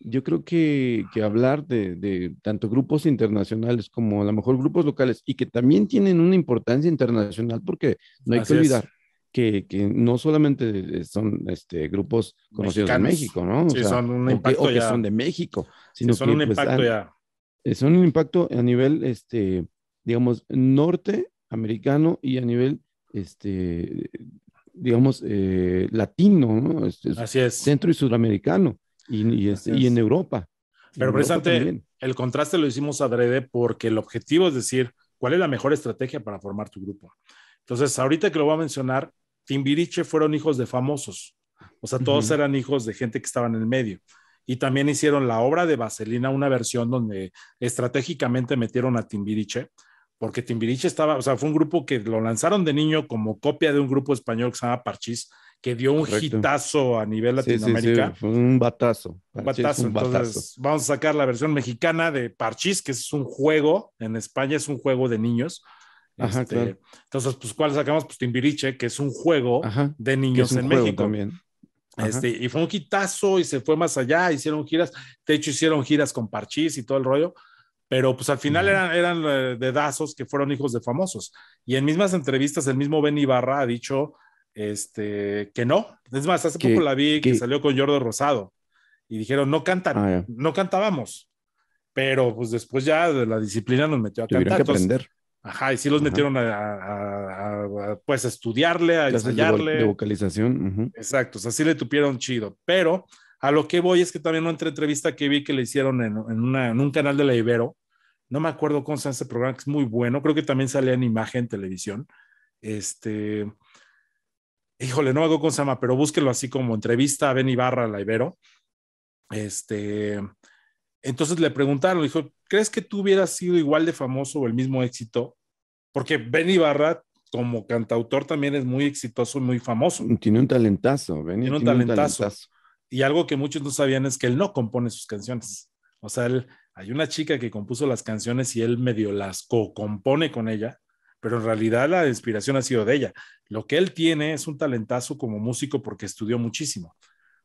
A: Yo creo que, que hablar de, de, tanto grupos internacionales como a lo mejor grupos locales y que también tienen una importancia internacional porque no hay que olvidar que, que, no solamente son este, grupos conocidos de México, ¿no? O son un impacto que, ya. son de México, sino que son un pues, impacto ya eh, son un impacto a nivel, este, digamos, norteamericano y a nivel, este, digamos, eh, latino, ¿no? Este, centro y sudamericano y, este, en Europa. Pero precisamente
B: el contraste lo hicimos adrede porque el objetivo es decir, ¿cuál es la mejor estrategia para formar tu grupo? Entonces, ahorita que lo voy a mencionar, Timbiriche fueron hijos de famosos. O sea, todos eran hijos de gente que estaba en el medio y también hicieron la obra de Vaselina, una versión donde estratégicamente metieron a Timbiriche, porque Timbiriche estaba, o sea, fue un grupo que lo lanzaron de niño como copia de un grupo español que se llama Parchís, que dio un hitazo a nivel Latinoamérica. Sí,
A: sí, un batazo. Un batazo. Entonces,
B: vamos a sacar la versión mexicana de Parchís, que es un juego, en España es un juego de niños. Ajá, este, Entonces, pues, ¿cuál sacamos? Pues Timbiriche, que es un juego de niños en México. También. Este, y fue un quitazo y se fue más allá, hicieron giras, de hecho hicieron giras con Parchís y todo el rollo, pero pues al final eran, eran eh, dedazos que fueron hijos de famosos. Y en mismas entrevistas el mismo Ben Ibarra ha dicho este, que no. Es más, hace poco la vi que, salió con Jordi Rosado y dijeron, no cantan, ah, no cantábamos, pero pues después ya de la disciplina nos metió a cantar. Ajá, y sí los metieron a, pues estudiarle, a De,
A: vocalización.
B: Exacto, o sea, sí le tuvieron chido. Pero a lo que voy es que también una entrevista que vi que le hicieron en, un canal de la Ibero, no me acuerdo cómo se llama ese programa, que es muy bueno, creo que también salía en imagen, televisión. Este, híjole, no hago con Sama, pero búsquelo así como entrevista a Ben Ibarra, la Ibero. Este, entonces le preguntaron, dijo, ¿crees que tú hubieras sido igual de famoso o el mismo éxito porque Ben Ibarra como cantautor también es muy exitoso y muy famoso. Tiene un talentazo, Ben. Tiene, un, talentazo. Y algo que muchos no sabían es que él no compone sus canciones. O sea, hay una chica que compuso las canciones y él medio las co-compone con ella, pero en realidad la inspiración ha sido de ella. Lo que él tiene es un talentazo como músico porque estudió muchísimo.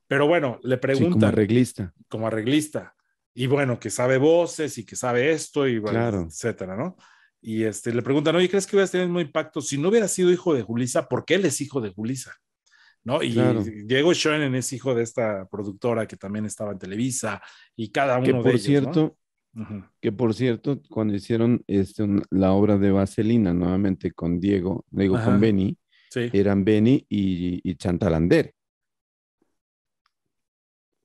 B: Pero bueno, le pregunta. como
A: arreglista.
B: Como arreglista. Y bueno, que sabe voces y que sabe esto y bueno, etcétera, ¿no? Y este, le preguntan, oye, ¿crees que hubieras tenido tener mismo impacto si no hubiera sido hijo de Julisa? qué él es hijo de Julisa, ¿no? Y Diego Schoenen es hijo de esta productora que también estaba en Televisa y cada uno de ellos, cierto,
A: Que por cierto, cuando hicieron este, la obra de Vaselina nuevamente con Diego, Diego con Benny, eran Benny y, y Chantalander.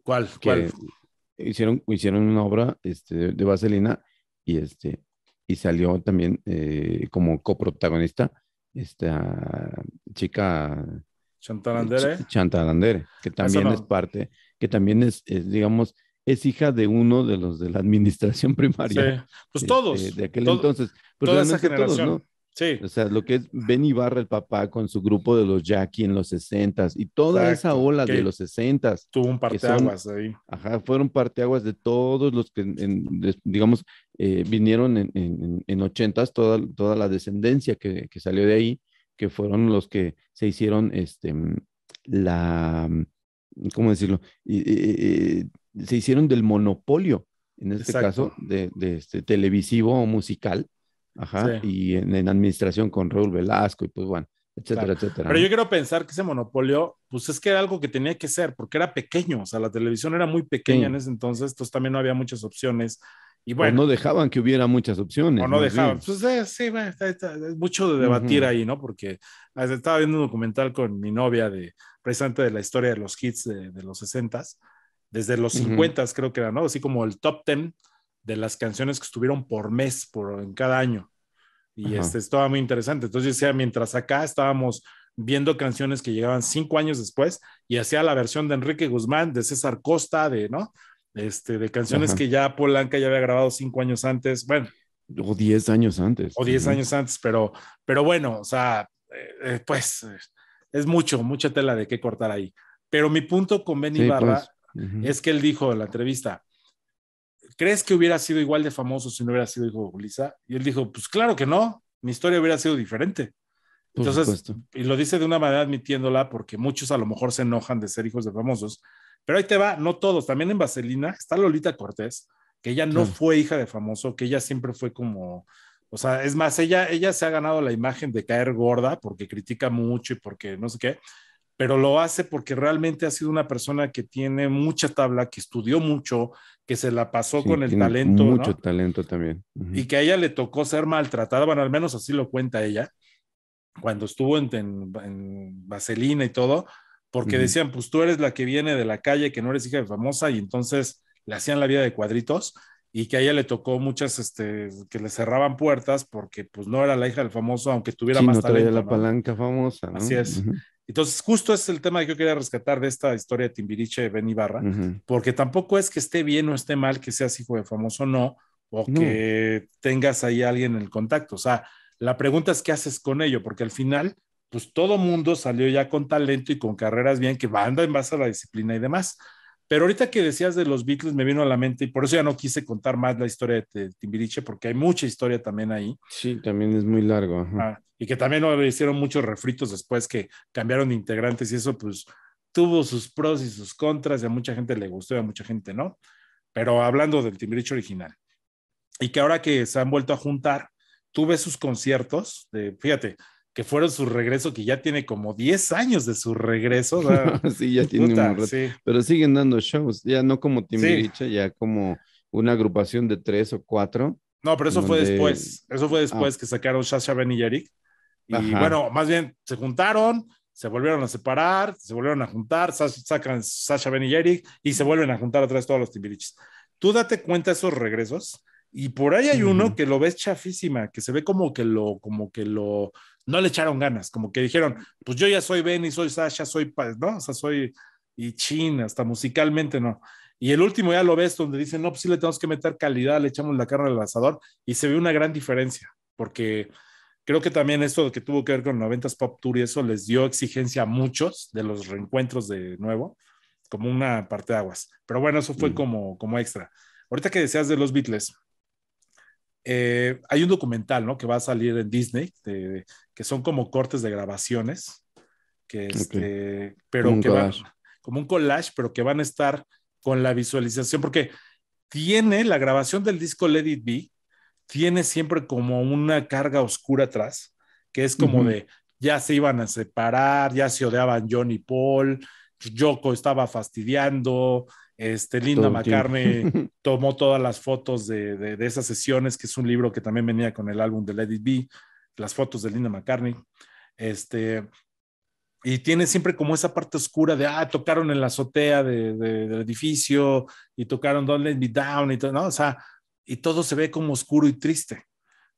B: ¿Cuál? ¿Cuál?
A: Hicieron, hicieron una obra este, de Vaselina y este y salió también eh, como coprotagonista esta chica
B: Chantal eh, Andere. ¿eh?
A: Chantal que también es parte, que también es, digamos, es hija de uno de los de la administración primaria. Sí. Pues este, todos. de aquel entonces. Pues toda esa generación. ¿no? Sí. O sea, lo que es Benny Ibarra, el papá, con su grupo de los Jackie en los 60 s y toda esa ola de los 60 s Tuvo un parteaguas ahí. Ajá, fueron parteaguas de todos los que, en, digamos, eh, vinieron en, en, en toda, toda la descendencia que, que, salió de ahí, que fueron los que se hicieron este, la, ¿cómo decirlo? se hicieron del monopolio, en este caso, de, de, este, televisivo o musical, ajá, y en, administración con Raúl Velasco, y pues bueno, etcétera, etcétera. Pero yo
B: quiero pensar que ese monopolio, pues es que era algo que tenía que ser, porque era pequeño, o sea, la televisión era muy pequeña en ese entonces, entonces también no había muchas opciones y bueno, o no dejaban que hubiera muchas opciones. O no dejaban. Pues eh, sí, es mucho de debatir ahí, ¿no? Porque estaba viendo un documental con mi novia de precisamente de la historia de los hits de, los 60 desde los 50 creo que era, ¿no? Así como el top 10 de las canciones que estuvieron por mes, por en cada año. Y este estaba muy interesante. Entonces yo decía, mientras acá estábamos viendo canciones que llegaban cinco años después y hacía la versión de Enrique Guzmán, de César Costa, de, ¿no? Este, de canciones que ya Polanca ya había grabado cinco años antes, bueno.
A: O diez años antes. O diez años
B: antes, pero, pero bueno, o sea, eh, eh, pues es mucho, mucha tela de qué cortar ahí. Pero mi punto con Benny pues. Barra es que él dijo en la entrevista, ¿crees que hubiera sido igual de famoso si no hubiera sido hijo de Julissa? Y él dijo, pues claro que no, mi historia hubiera sido diferente. Entonces, y lo dice de una manera admitiéndola porque muchos a lo mejor se enojan de ser hijos de famosos, pero ahí te va, no todos, también en Vaselina está Lolita Cortés, que ella no fue hija de famoso, que ella siempre fue como, o sea, es más, ella, ella se ha ganado la imagen de caer gorda porque critica mucho y porque no sé qué, pero lo hace porque realmente ha sido una persona que tiene mucha tabla, que estudió mucho, que se la pasó con el talento. Mucho talento también. Y que a ella le tocó ser maltratada, bueno, al menos así lo cuenta ella, cuando estuvo en, en, en Vaselina y todo porque decían, pues tú eres la que viene de la calle, que no eres hija de famosa, y entonces le hacían la vida de cuadritos y que a ella le tocó muchas, este, que le cerraban puertas porque pues no era la hija del famoso, aunque tuviera más no talento. la palanca
A: famosa. Así es.
B: Entonces, justo es el tema que yo quería rescatar de esta historia de Timbiriche de Ben Ibarra, porque tampoco es que esté bien o esté mal que seas hijo de famoso o no, o que tengas ahí a alguien en el contacto. O sea, la pregunta es qué haces con ello, porque al final pues todo mundo salió ya con talento y con carreras bien que banda en base a la disciplina y demás. Pero ahorita que decías de los Beatles me vino a la mente y por eso ya no quise contar más la historia de Timbiriche porque hay mucha historia también ahí. Sí, también
A: es muy largo.
B: Ah, y que también hicieron muchos refritos después que cambiaron de integrantes y eso pues tuvo sus pros y sus contras y a mucha gente le gustó y a mucha gente no. Pero hablando del Timbiriche original y que ahora que se han vuelto a juntar, tuve sus conciertos, de, fíjate, que fueron su regreso, que ya tiene como 10 años de su regreso. sí, ya tiene un rato.
A: Pero siguen dando shows, ya no como Timbiriche, ya como una agrupación de tres o cuatro. No, pero eso fue después,
B: eso fue ah. después que sacaron Sasha, Ben y Y
A: bueno,
B: más bien se juntaron, se volvieron a separar, se volvieron a juntar, sacan Sasha Ben y y se vuelven a juntar atrás todos los Timbiriches. Tú date cuenta de esos regresos. Y por ahí hay uno que lo ves chafísima, que se ve como que lo, como que lo, no le echaron ganas, como que dijeron, pues yo ya soy Benny, soy Sasha, soy, ¿no? O sea, soy, y chin, hasta musicalmente, ¿no? Y el último ya lo ves donde dicen, no, pues sí le tenemos que meter calidad, le echamos la carne al lanzador y se ve una gran diferencia, porque creo que también esto que tuvo que ver con 90 Pop Tour y eso les dio exigencia a muchos de los reencuentros de nuevo, como una parte de aguas. Pero bueno, eso fue mm. como, como extra. Ahorita que deseas de los Beatles, eh, hay un documental, ¿no? Que va a salir en Disney, que son como cortes de grabaciones, que este, pero como que como un collage, pero que van a estar con la visualización, porque tiene la grabación del disco Let It Be, tiene siempre como una carga oscura atrás, que es como de ya se iban a separar, ya se odiaban John y Paul, Yoko estaba fastidiando, este, Linda McCartney tomó todas las fotos de, esas sesiones, que es un libro que también venía con el álbum de Lady B, las fotos de Linda McCartney. Este, y tiene siempre como esa parte oscura de, ah, tocaron en la azotea del edificio y tocaron Don't Let Me Down y todo, ¿no? O sea, y todo se ve como oscuro y triste.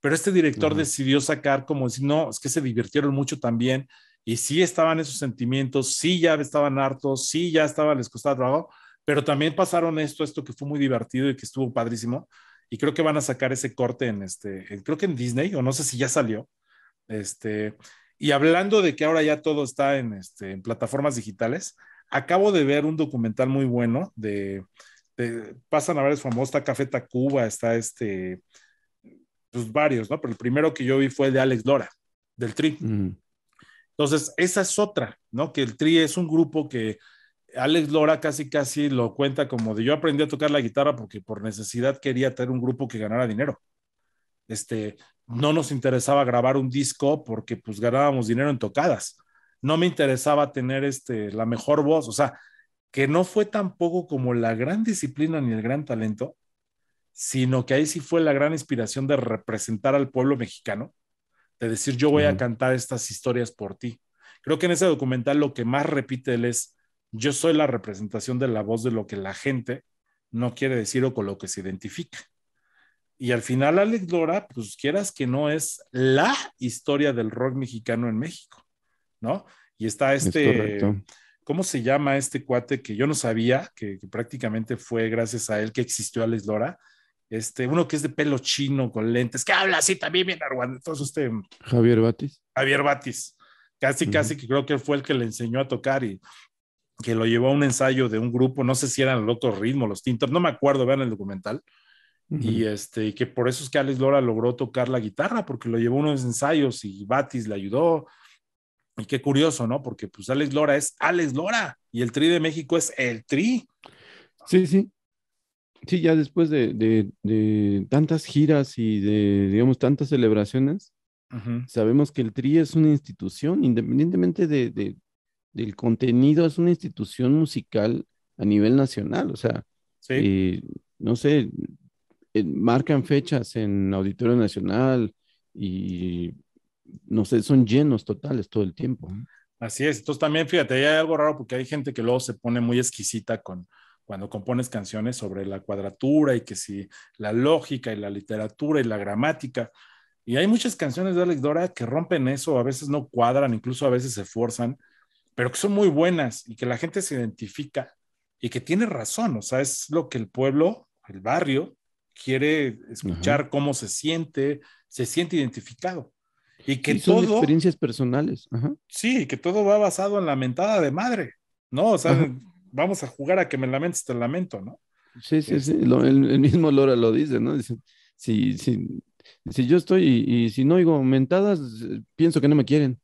B: Pero este director decidió sacar como si no, es que se divirtieron mucho también y sí estaban esos sentimientos, sí ya estaban hartos, sí ya estaba, les costaba trabajo pero también pasaron esto, esto que fue muy divertido y que estuvo padrísimo. Y creo que van a sacar ese corte en este, creo que en Disney, o no sé si ya salió. Este, y hablando de que ahora ya todo está en, este, en plataformas digitales, acabo de ver un documental muy bueno de, pasan a ver, es famoso, está Café Tacuba, está este, pues varios, ¿no? Pero el primero que yo vi fue de Alex Dora, del Tri. Mm. Entonces, esa es otra, ¿no? Que el Tri es un grupo que Alex Lora casi casi lo cuenta como de yo aprendí a tocar la guitarra porque por necesidad quería tener un grupo que ganara dinero. Este, no nos interesaba grabar un disco porque pues ganábamos dinero en tocadas. No me interesaba tener este la mejor voz, o sea, que no fue tampoco como la gran disciplina ni el gran talento, sino que ahí sí fue la gran inspiración de representar al pueblo mexicano, de decir yo voy a cantar estas historias por ti. Creo que en ese documental lo que más repite él es yo soy la representación de la voz de lo que la gente no quiere decir o con lo que se identifica. Y al final, Alex Lora, pues quieras que no es la historia del rock mexicano en México, ¿no? Y está este, ¿cómo se llama este cuate que yo no sabía, que, prácticamente fue gracias a él que existió Alex Lora? Este, uno que es de pelo chino, con lentes, que habla así también bien entonces usted.
A: Javier Batis.
B: Javier Batis. Casi, casi que creo que fue el que le enseñó a tocar y que lo llevó a un ensayo de un grupo, no sé si eran el otro ritmo, los Tintos, no me acuerdo, vean el documental. Y este, que por eso es que Alex Lora logró tocar la guitarra, porque lo llevó a unos ensayos y Batis le ayudó. Y qué curioso, ¿no? Porque pues Alex Lora es Alex Lora y el Tri de México es el Tri. Sí, sí. Sí, ya después
A: de, tantas giras y de, digamos, tantas celebraciones, Sabemos que el TRI es una institución, independientemente de, del contenido es una institución musical a nivel nacional, o sea, eh, no sé, eh, marcan fechas en Auditorio Nacional y no sé, son llenos totales todo el tiempo.
B: Así es, entonces también fíjate, hay algo raro porque hay gente que luego se pone muy exquisita con cuando compones canciones sobre la cuadratura y que si la lógica y la literatura y la gramática. Y hay muchas canciones de Alex Dora que rompen eso, a veces no cuadran, incluso a veces se forzan, pero que son muy buenas y que la gente se identifica y que tiene razón, o sea, es lo que el pueblo, el barrio, quiere escuchar cómo se siente, se siente identificado. Y que son experiencias
A: personales.
B: Sí, que todo va basado en la mentada de madre, ¿no? O sea, vamos a jugar a que me lamentes, te lamento, ¿no? Sí, sí, sí.
A: Este el, mismo Lora lo dice, ¿no? Dice, si, si, si yo estoy y, y si no oigo mentadas, eh, pienso que no me quieren.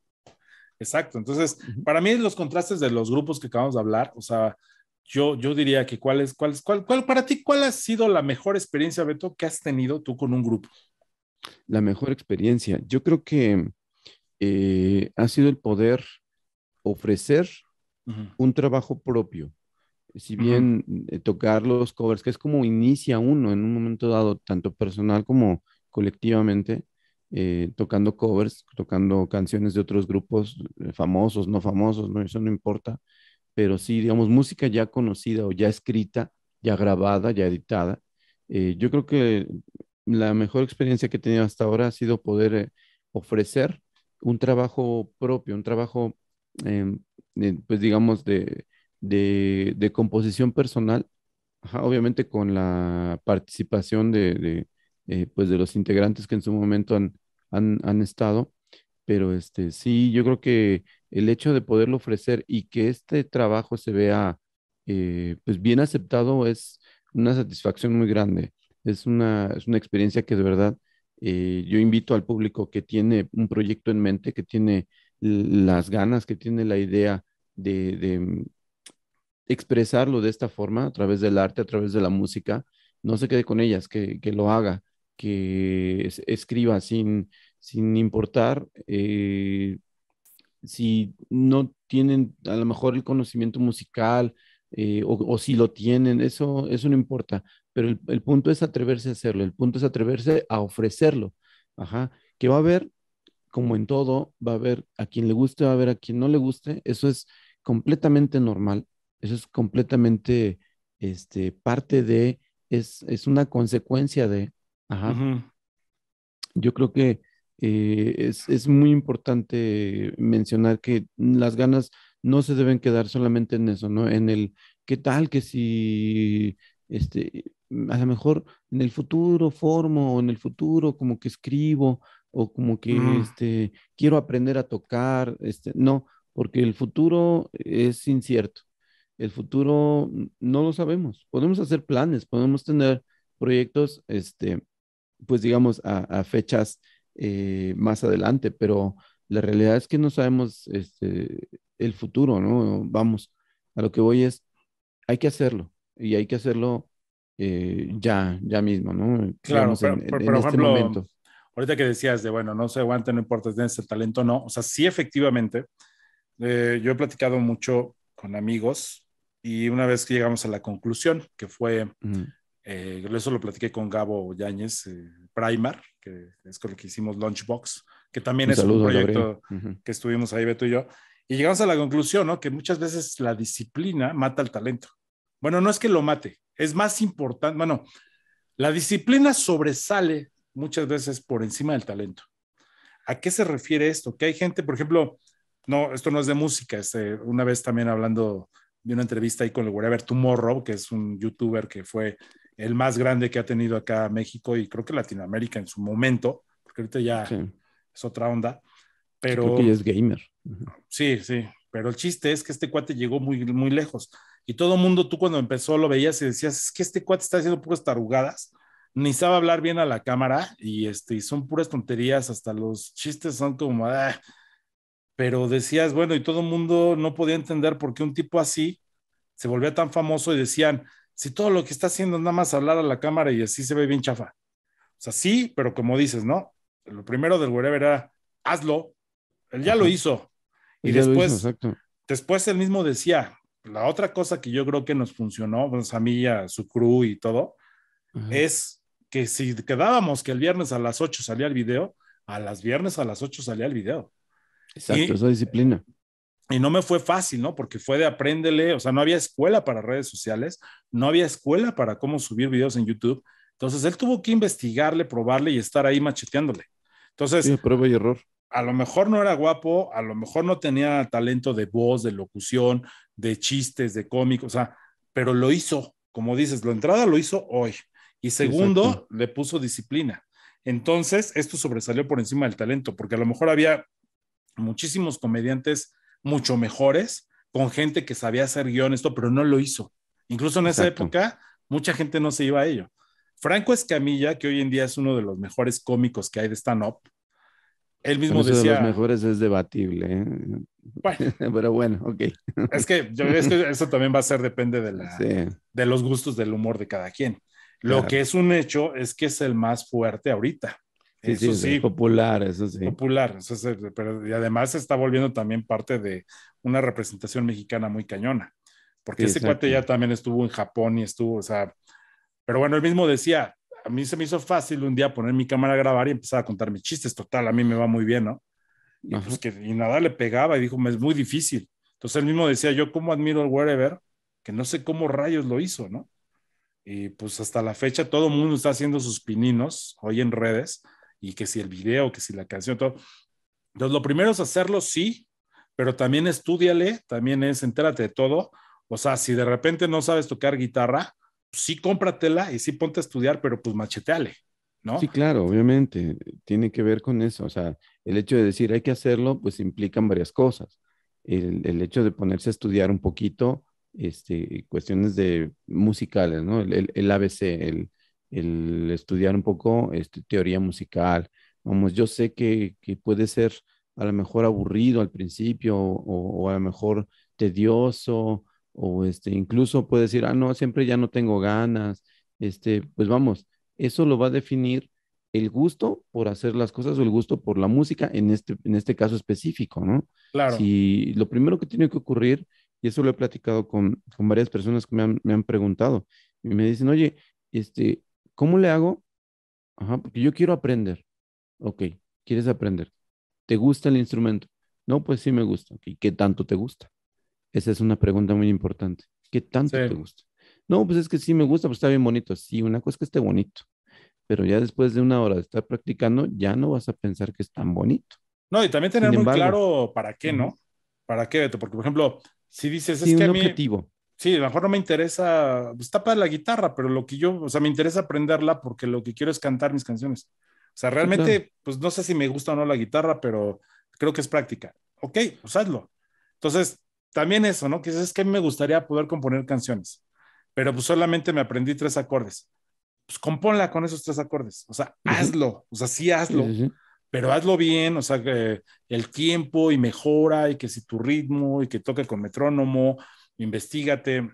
B: Exacto. Entonces, para mí los contrastes de los grupos que acabamos de hablar, o sea, yo, yo diría que cuál es, cuál es, cuál, para ti, cuál ha sido la mejor experiencia, Beto, que has tenido tú con un grupo?
A: La mejor experiencia. Yo creo que eh, ha sido el poder ofrecer un trabajo propio. Si bien eh, tocar los covers, que es como inicia uno en un momento dado, tanto personal como colectivamente, eh, tocando covers, tocando canciones de otros grupos eh, famosos, no famosos, no, eso no importa, pero sí, digamos, música ya conocida o ya escrita, ya grabada, ya editada. Eh, yo creo que la mejor experiencia que he tenido hasta ahora ha sido poder ofrecer un trabajo propio, un trabajo, em, pues digamos, de, composición personal, obviamente con la participación de, pues de los integrantes que en su momento han, han, estado, pero este, sí, yo creo que el hecho de poderlo ofrecer y que este trabajo se vea eh, pues bien aceptado es una satisfacción muy grande. Es una, es una experiencia que de verdad eh, yo invito al público que tiene un proyecto en mente, que tiene las ganas, que tiene la idea de, mm, expresarlo de esta forma, a través del arte, a través de la música, no se quede con ellas, que lo haga, que escriba sin, sin importar eh, si no tienen a lo mejor el conocimiento musical eh, o, si lo tienen, eso, eso no importa, pero el, el, punto es atreverse a hacerlo, el punto es atreverse a ofrecerlo, Ajá. que va a haber, como en todo, va a haber a quien le guste, va a haber a quien no le guste, eso es completamente normal, eso es completamente este, parte de, es una consecuencia de, yo creo que eh, es, muy importante mencionar que las ganas no se deben quedar solamente en eso, ¿no? En el qué tal que si, este, a lo mejor en el futuro formo o en el futuro como que escribo o como que este, quiero aprender a tocar, este, no, porque el futuro es incierto. El futuro no lo sabemos. Podemos hacer planes, podemos tener proyectos este, pues digamos, a, fechas eh, más adelante, pero la realidad es que no sabemos este, el futuro, ¿no? Vamos, a lo que voy es, hay que hacerlo y hay que hacerlo eh, ya, ya mismo, ¿no? Claro, pero, por este ejemplo,
B: ahorita que decías de, bueno, no se aguanta, no importa si tienes el este talento o no, o sea, sí efectivamente, eh, yo he platicado mucho con amigos y una vez que llegamos a la conclusión, que fue... Eh, eso lo platiqué con Gabo Yáñez, eh, Primar, que es con lo que hicimos Launchbox, que también es un proyecto que estuvimos ahí, Beto y yo. Y llegamos a la conclusión, ¿no? Que muchas veces la disciplina mata al talento. Bueno, no es que lo mate, es más importante, bueno, la disciplina sobresale muchas veces por encima del talento. ¿A qué se refiere esto? Que hay gente, por ejemplo, no, esto no es de música, una vez también hablando de una entrevista ahí con el Whatever Tomorrow, que es un youtuber que fue el más grande que ha tenido acá México y creo que Latinoamérica en su momento, porque ahorita ya es otra onda.
A: Pero, creo que es gamer.
B: Sí, sí, pero el chiste es que este cuate llegó muy, muy lejos. Y todo mundo, tú cuando empezó lo veías y decías, es que este cuate está haciendo puras tarugadas, ni sabe hablar bien a la cámara y, este, son puras tonterías, hasta los chistes son como, ah". pero decías, bueno, y todo el mundo no podía entender por qué un tipo así se volvía tan famoso y decían, si todo lo que está haciendo es nada más hablar a la cámara y así se ve bien chafa? O sea, sí, pero como dices, ¿no? Lo primero del wherever era, hazlo. Él ya lo hizo.
A: Y después,
B: después él mismo decía, la otra cosa que yo creo que nos funcionó, pues a su crew y todo, es que si quedábamos que el viernes a las 8 salía el video, a las viernes a las 8 salía el video. Exacto,
A: esa disciplina
B: y no me fue fácil, ¿no? Porque fue de apréndele, o sea, no había escuela para redes sociales, no había escuela para cómo subir videos en YouTube. Entonces él tuvo que investigarle, probarle y estar ahí macheteándole. Entonces. prueba y error. A lo mejor no era guapo, a lo mejor no tenía talento de voz, de locución, de chistes, de cómico, o sea, pero lo hizo, como dices, la entrada lo hizo hoy. Y segundo, le puso disciplina. Entonces, esto sobresalió por encima del talento, porque a lo mejor había muchísimos comediantes mucho mejores con gente que sabía hacer guión, esto, pero no lo hizo. Incluso en esa época, mucha gente no se iba a ello. Franco Escamilla, que hoy en día es uno de los mejores cómicos que hay de stand-up, él mismo decía... decía. De los
A: mejores es debatible. ¿eh? pero bueno, ok. Es que, yo, que,
B: eso también va a ser, depende de, los gustos del humor de cada quien. Lo que es un hecho es que es el más fuerte ahorita eso sí, popular, eso sí. Popular, eso sí, pero, y además se está volviendo también parte de una representación mexicana muy cañona,
A: porque ese cuate ya
B: también estuvo en Japón y estuvo, o sea, pero bueno, él mismo decía, a mí se me hizo fácil un día poner mi cámara a grabar y empezar a contar mis chistes, total, a mí me va muy bien, ¿no? Y, pues que, nada le pegaba y dijo, es muy difícil. Entonces él mismo decía, yo como admiro el Wherever, que no sé cómo rayos lo hizo, ¿no? Y pues hasta la fecha todo el mundo está haciendo sus pininos hoy en redes y que si el video, que si la canción, todo. Entonces, lo primero es hacerlo, sí, pero también estudiale, también es entérate de todo. O sea, si de repente no sabes tocar guitarra, sí cómpratela y sí ponte a estudiar, pero pues macheteale, ¿no? Sí,
A: claro, obviamente, tiene que ver con eso. O sea, el hecho de decir hay que hacerlo, pues implican varias cosas. El, el hecho de ponerse a estudiar un poquito, este, cuestiones de musicales, ¿no? el, el ABC, el, el estudiar un poco este, teoría musical. Vamos, yo sé que, puede ser a lo mejor aburrido al principio o, a lo mejor tedioso o este, incluso puede decir, ah, no, siempre ya no tengo ganas. Este, pues vamos, eso lo va a definir el gusto por hacer las cosas o el gusto por la música en este, en este caso específico, ¿no? Claro. Si lo primero que tiene que ocurrir, y eso lo he platicado con, varias personas que me han, me han preguntado, y me dicen, oye, este, ¿Cómo le hago? Ajá, porque yo quiero aprender. Ok, quieres aprender. ¿Te gusta el instrumento? No, pues sí me gusta. ¿Y qué tanto te gusta? Esa es una pregunta muy importante. ¿Qué tanto te gusta? No, pues es que sí me gusta, pues está bien bonito. Sí, una cosa es que esté bonito, pero ya después de una hora de estar practicando, ya no vas a pensar que es tan bonito.
B: No, y también tener muy claro para qué, ¿no? ¿Para qué, Beto? Porque, por ejemplo, si dices, es objetivo sí, a lo mejor no me interesa, pues, está para la guitarra, pero lo que yo, o sea, me interesa aprenderla porque lo que quiero es cantar mis canciones. O sea, realmente, pues no sé si me gusta o no la guitarra, pero creo que es práctica. Ok, pues hazlo. Entonces, también eso, ¿no? Que es que me gustaría poder componer canciones, pero pues solamente me aprendí tres acordes. Pues compónla con esos tres acordes. O sea, hazlo. O sea, sí hazlo. pero hazlo bien, o sea, que el tiempo y mejora y que si tu ritmo y que toque con metrónomo investigate,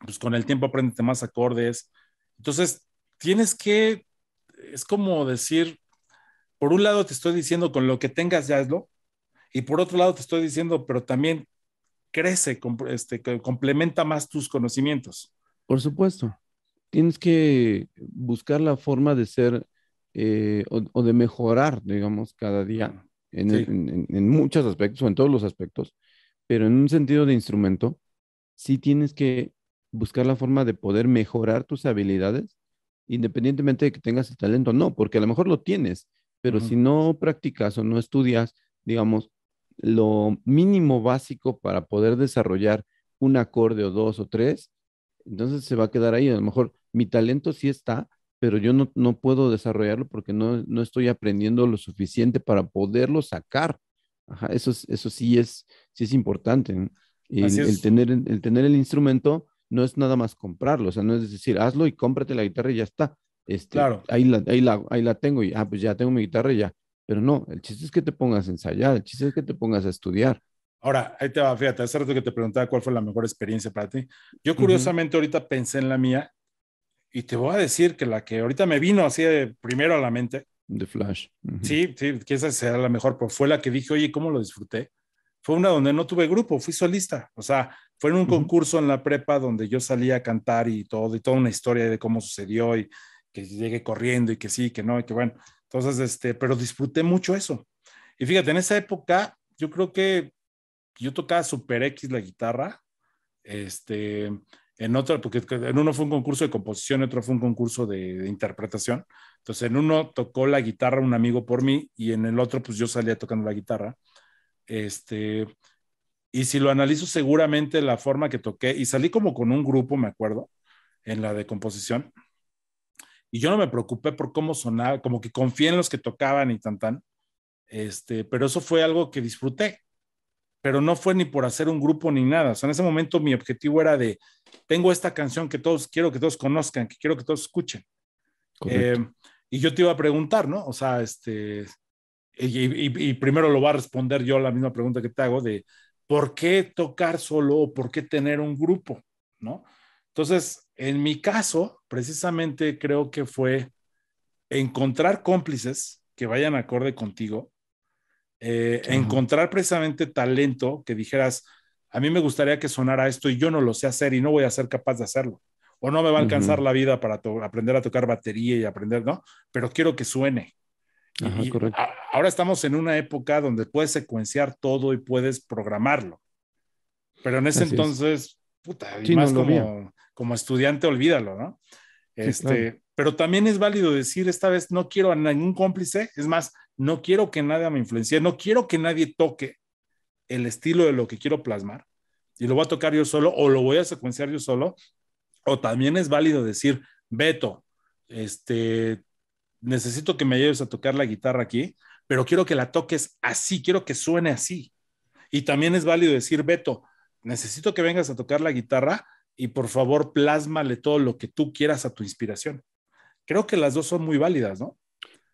B: pues con el tiempo aprendete más acordes. Entonces, tienes que, es como decir, por un lado te estoy diciendo con lo que tengas ya hazlo, y por otro lado te estoy diciendo, pero también crece, este, complementa más tus conocimientos.
A: Por supuesto, tienes que buscar la forma de ser eh, o, de mejorar, digamos, cada día en, en, en, muchos aspectos o en todos los aspectos, pero en un sentido de instrumento, sí tienes que buscar la forma de poder mejorar tus habilidades, independientemente de que tengas el talento o no, porque a lo mejor lo tienes, pero si no practicas o no estudias, digamos, lo mínimo básico para poder desarrollar un acorde o dos o tres, entonces se va a quedar ahí. A lo mejor mi talento sí está, pero yo no, no puedo desarrollarlo porque no, no, estoy aprendiendo lo suficiente para poderlo sacar. eso, eso sí, es, sí es importante. El, el, tener, el tener el instrumento no es nada más comprarlo, o sea, no es decir, hazlo y cómprate la guitarra y ya está. Este, claro. Ahí la, ahí, la, ahí la tengo y, ah, pues ya tengo mi guitarra y ya. Pero no, el chiste es que te pongas a ensayar, el chiste es que te pongas a estudiar.
B: Ahora, ahí te va, fíjate, hace rato que te preguntaba cuál fue la mejor experiencia para ti. Yo curiosamente ahorita pensé en la mía y te voy a decir que la que ahorita me vino así primero a la mente.
A: De Flash.
B: Sí, sí, quizás sea la mejor, pero pues fue la que dije, oye, ¿cómo lo disfruté? fue una donde no tuve grupo, fui solista. O sea, fue en un concurso en la prepa donde yo salía a cantar y todo, y toda una historia de cómo sucedió y que llegué corriendo y que sí, que no, y que bueno. Entonces, este, pero disfruté mucho eso. Y fíjate, en esa época, yo creo que yo tocaba Super X la guitarra, este, en otro porque en uno fue un concurso de composición, en otro fue un concurso de, interpretación. Entonces, en uno tocó la guitarra un amigo por mí y en el otro, pues yo salía tocando la guitarra. Este, y si lo analizo seguramente la forma que toqué, y salí como con un grupo, me acuerdo, en la de composición, y yo no me preocupé por cómo sonaba, como que confié en los que tocaban y tan tan, este, pero eso fue algo que disfruté, pero no fue ni por hacer un grupo ni nada, o sea, en ese momento mi objetivo era de, tengo esta canción que todos, quiero que todos conozcan, que quiero que todos escuchen. Eh, y yo te iba a preguntar, ¿no? O sea, este, y, primero lo va a responder yo la misma pregunta que te hago de por qué tocar solo o por qué tener un grupo, ¿no? Entonces, en mi caso, precisamente creo que fue encontrar cómplices que vayan acorde contigo, eh, encontrar precisamente talento que dijeras, a mí me gustaría que sonara esto y yo no lo sé hacer y no voy a ser capaz de hacerlo, o no me va a alcanzar la vida para aprender a tocar batería y aprender, ¿no? Pero quiero que suene, ahora estamos en una época donde puedes secuenciar todo y puedes programarlo. Pero en ese entonces, puta, más como, estudiante, olvídalo, ¿no? Este, Pero también es válido decir, esta vez no quiero a ningún cómplice, es más, no quiero que nadie me influencie, no quiero que nadie toque el estilo de lo que quiero plasmar y lo voy a tocar yo solo o lo voy a secuenciar yo solo. O también es válido decir, Beto, este, necesito que me lleves a tocar la guitarra aquí, pero quiero que la toques así, quiero que suene así. Y también es válido decir, Beto, necesito que vengas a tocar la guitarra y por favor plásmale todo lo que tú quieras a tu inspiración. Creo que las dos son muy válidas, ¿no?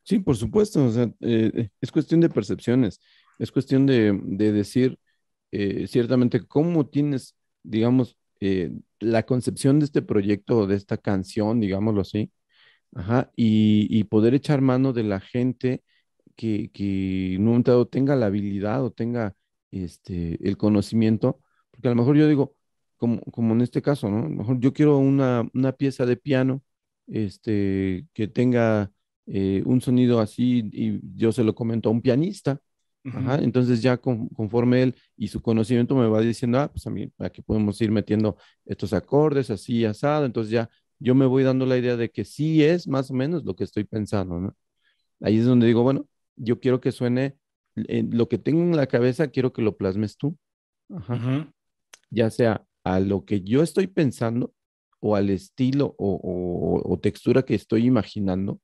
A: Sí, por supuesto. Eh, es cuestión de percepciones, es cuestión de, decir eh, ciertamente cómo tienes, digamos, eh, la concepción de este proyecto o de esta canción, digámoslo así, Ajá, y, poder echar mano de la gente que, que en un tenga la habilidad o tenga este, el conocimiento, porque a lo mejor yo digo, como, como en este caso, ¿no? mejor yo quiero una, pieza de piano este, que tenga eh, un sonido así y yo se lo comento a un pianista. Ajá, entonces ya conforme él y su conocimiento me va diciendo, ah, pues a aquí podemos ir metiendo estos acordes así, asado, entonces ya yo me voy dando la idea de que sí es más o menos lo que estoy pensando, ¿no? Ahí es donde digo, bueno, yo quiero que suene, eh, lo que tengo en la cabeza, quiero que lo plasmes tú. Ajá. Ya sea a lo que yo estoy pensando o al estilo o, o, textura que estoy imaginando,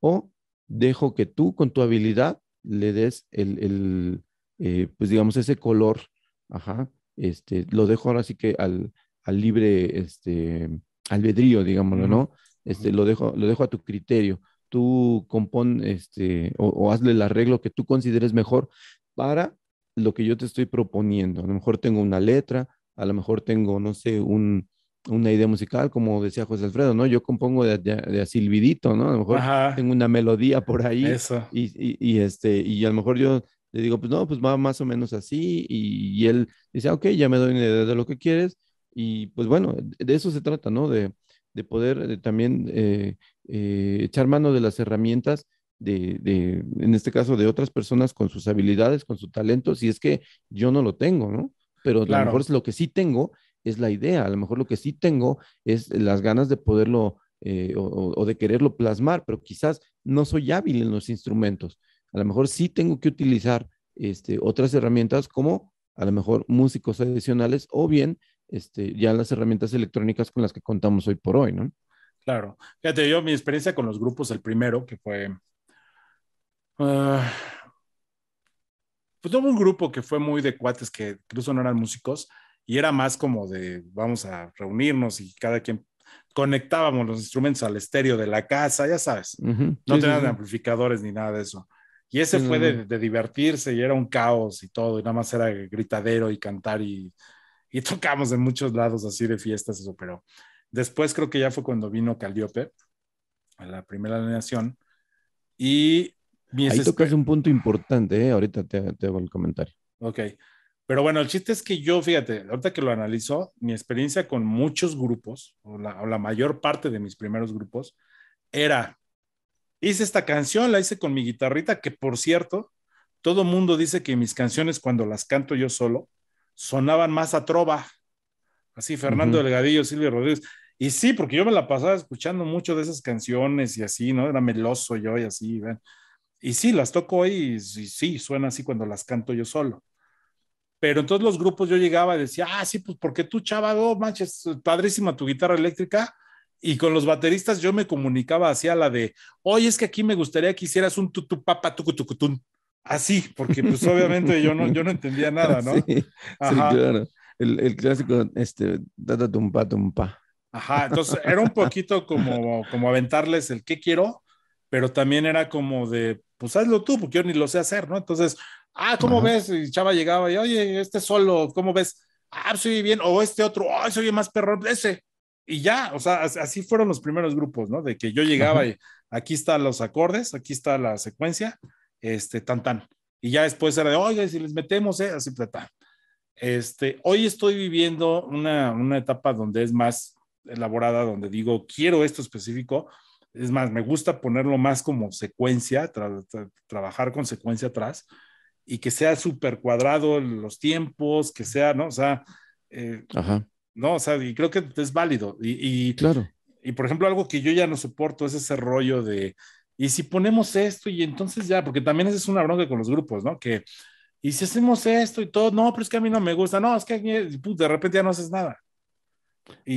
A: o dejo que tú con tu habilidad le des el, eh, pues digamos, ese color, ajá, este, lo dejo ahora sí que al, al libre, este, albedrío, digámoslo, ¿no? Este, lo, dejo, lo dejo a tu criterio. Tú compón este, o, hazle el arreglo que tú consideres mejor para lo que yo te estoy proponiendo. A lo mejor tengo una letra, a lo mejor tengo, no sé, una idea musical, como decía José Alfredo, ¿no? Yo compongo de, de, ¿no? A lo mejor tengo una melodía por ahí. Y, y, este, y a lo mejor yo le digo, pues no, pues va más o menos así. Y, y él dice, ah, ok, ya me doy una idea de lo que quieres. Y pues bueno, de eso se trata, ¿no? De, poder eh, también eh, eh, echar mano de las herramientas de, en este caso, de otras personas con sus habilidades, con su talento, si es que yo no lo tengo, ¿no? Pero a lo mejor es lo que sí tengo es la idea, a lo mejor lo que sí tengo es las ganas de poderlo o, de quererlo plasmar, pero quizás no soy hábil en los instrumentos. A lo mejor sí tengo que utilizar este, otras herramientas como a lo mejor músicos adicionales o bien este, ya las herramientas electrónicas con las que contamos hoy por hoy, ¿no?
B: Claro. Fíjate, yo mi experiencia con los grupos, el primero, que fue... Ah, pues hubo un grupo que fue muy de cuates que incluso no eran músicos y era más como de vamos a reunirnos y cada quien conectábamos los instrumentos al estéreo de la casa, ya sabes. No tenían amplificadores ni nada de eso. Y ese fue de divertirse y era un caos y todo, y nada más era gritadero y cantar y y tocamos en muchos lados así de fiestas, eso, pero después creo que ya fue cuando vino Caldiope a la primera alineación y... Ahí tocas
A: un punto importante, ¿eh? ahorita te, te hago el comentario.
B: Ok, pero bueno, el chiste es que yo, fíjate, ahorita que lo analizo, mi experiencia con muchos grupos, la, o la mayor parte de mis primeros grupos, era, hice esta canción, la hice con mi guitarrita, que por cierto, todo mundo dice que mis canciones cuando las canto yo solo, sonaban más a trova, así Fernando Delgadillo, Silvio Rodríguez. Y sí, porque yo me la pasaba escuchando mucho de esas canciones y así, ¿no? Era meloso yo y así, ¿ven? Y sí, las toco hoy y, sí, suena así cuando las canto yo solo. Pero en todos los grupos yo llegaba y decía, ah, sí, pues porque tú, oh manches, padrísima tu guitarra eléctrica. Y con los bateristas yo me comunicaba hacia la de, oye, es que aquí me gustaría que hicieras un tutupapa tucutucutun. Así, ah, porque pues obviamente yo no, yo no entendía nada, ¿no? Sí, claro.
A: El, el, clásico, este, pa tumpa pa
B: Ajá, entonces era un poquito como, como aventarles el qué quiero, pero también era como de, pues hazlo tú, porque yo ni lo sé hacer, ¿no? Entonces, ah, ¿cómo ves? Y Chava llegaba y, oye, este solo, ¿cómo ves? Ah, pues, soy bien, o este otro, ay, oh, soy más perro ese. Y ya, o sea, así fueron los primeros grupos, ¿no? De que yo llegaba y aquí están los acordes, aquí está la secuencia, este, tan, tan. Y ya después era de, oiga, si les metemos, eh, así, plata. Este, hoy estoy viviendo una, etapa donde es más elaborada, donde digo, quiero esto específico. Es más, me gusta ponerlo más como secuencia, trabajar con secuencia atrás y que sea súper cuadrado los tiempos, que sea, ¿no? O sea, eh, no, o sea, y creo que es válido. y, claro. Y por ejemplo, algo que yo ya no soporto es ese rollo de y si ponemos esto y entonces ya, porque también esa es una bronca con los grupos, ¿no? Que, y si hacemos esto y todo, no, pero es que a mí no me gusta, no, es que de repente ya no haces nada.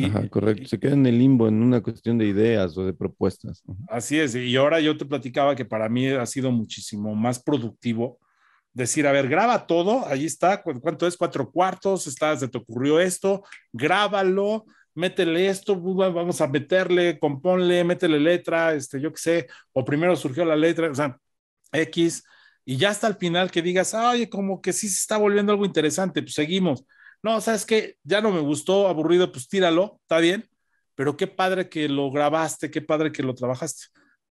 B: Ajá,
A: correcto, se queda en el limbo, en una cuestión de ideas o de propuestas.
B: Así es, y ahora yo te platicaba que para mí ha sido muchísimo más productivo decir, a ver, graba todo, ahí está, ¿cuánto es? Cuatro cuartos, estás, se te ocurrió esto, grábalo, métele esto, vamos a meterle, componle, métele letra, este, yo qué sé, o primero surgió la letra, o sea, X, y ya hasta el final que digas, ay, como que sí se está volviendo algo interesante, pues seguimos. No, sabes que ya no me gustó, aburrido, pues tíralo, está bien, pero qué padre que lo grabaste, qué padre que lo trabajaste.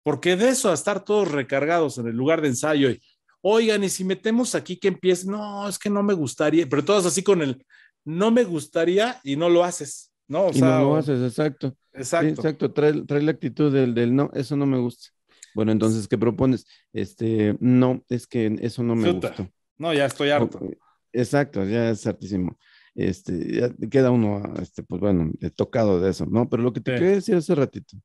B: Porque de eso a estar todos recargados en el lugar de ensayo y, oigan, y si metemos aquí que empiece, no, es que no me gustaría, pero todos así con el, no me gustaría y no lo haces. ¿no? O sea, no lo haces,
A: exacto. Exacto. exacto, trae, la actitud del, del no, eso no me gusta. Bueno, entonces, ¿qué propones? Este, no, es que eso no me gusta, No, ya estoy harto. Exacto, ya es hartísimo. Este, ya queda uno, este, pues bueno, tocado de eso, ¿no? Pero lo que te quería decir hace ratito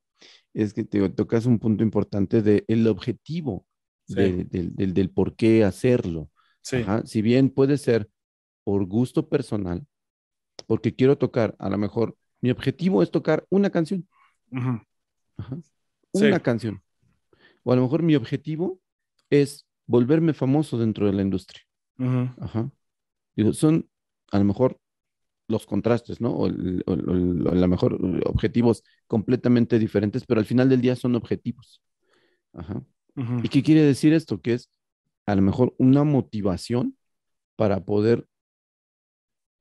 A: es que te tocas un punto importante del el objetivo, del, del, del, por qué hacerlo. Sí. Si bien puede ser por gusto personal, porque quiero tocar, a lo mejor, mi objetivo es tocar una canción. Una canción. O a lo mejor mi objetivo es volverme famoso dentro de la industria. son a lo mejor los contrastes, ¿no? O, a lo mejor eh, objetivos completamente diferentes, pero al final del día son objetivos. ¿Y qué quiere decir esto? Que es a lo mejor una motivación para poder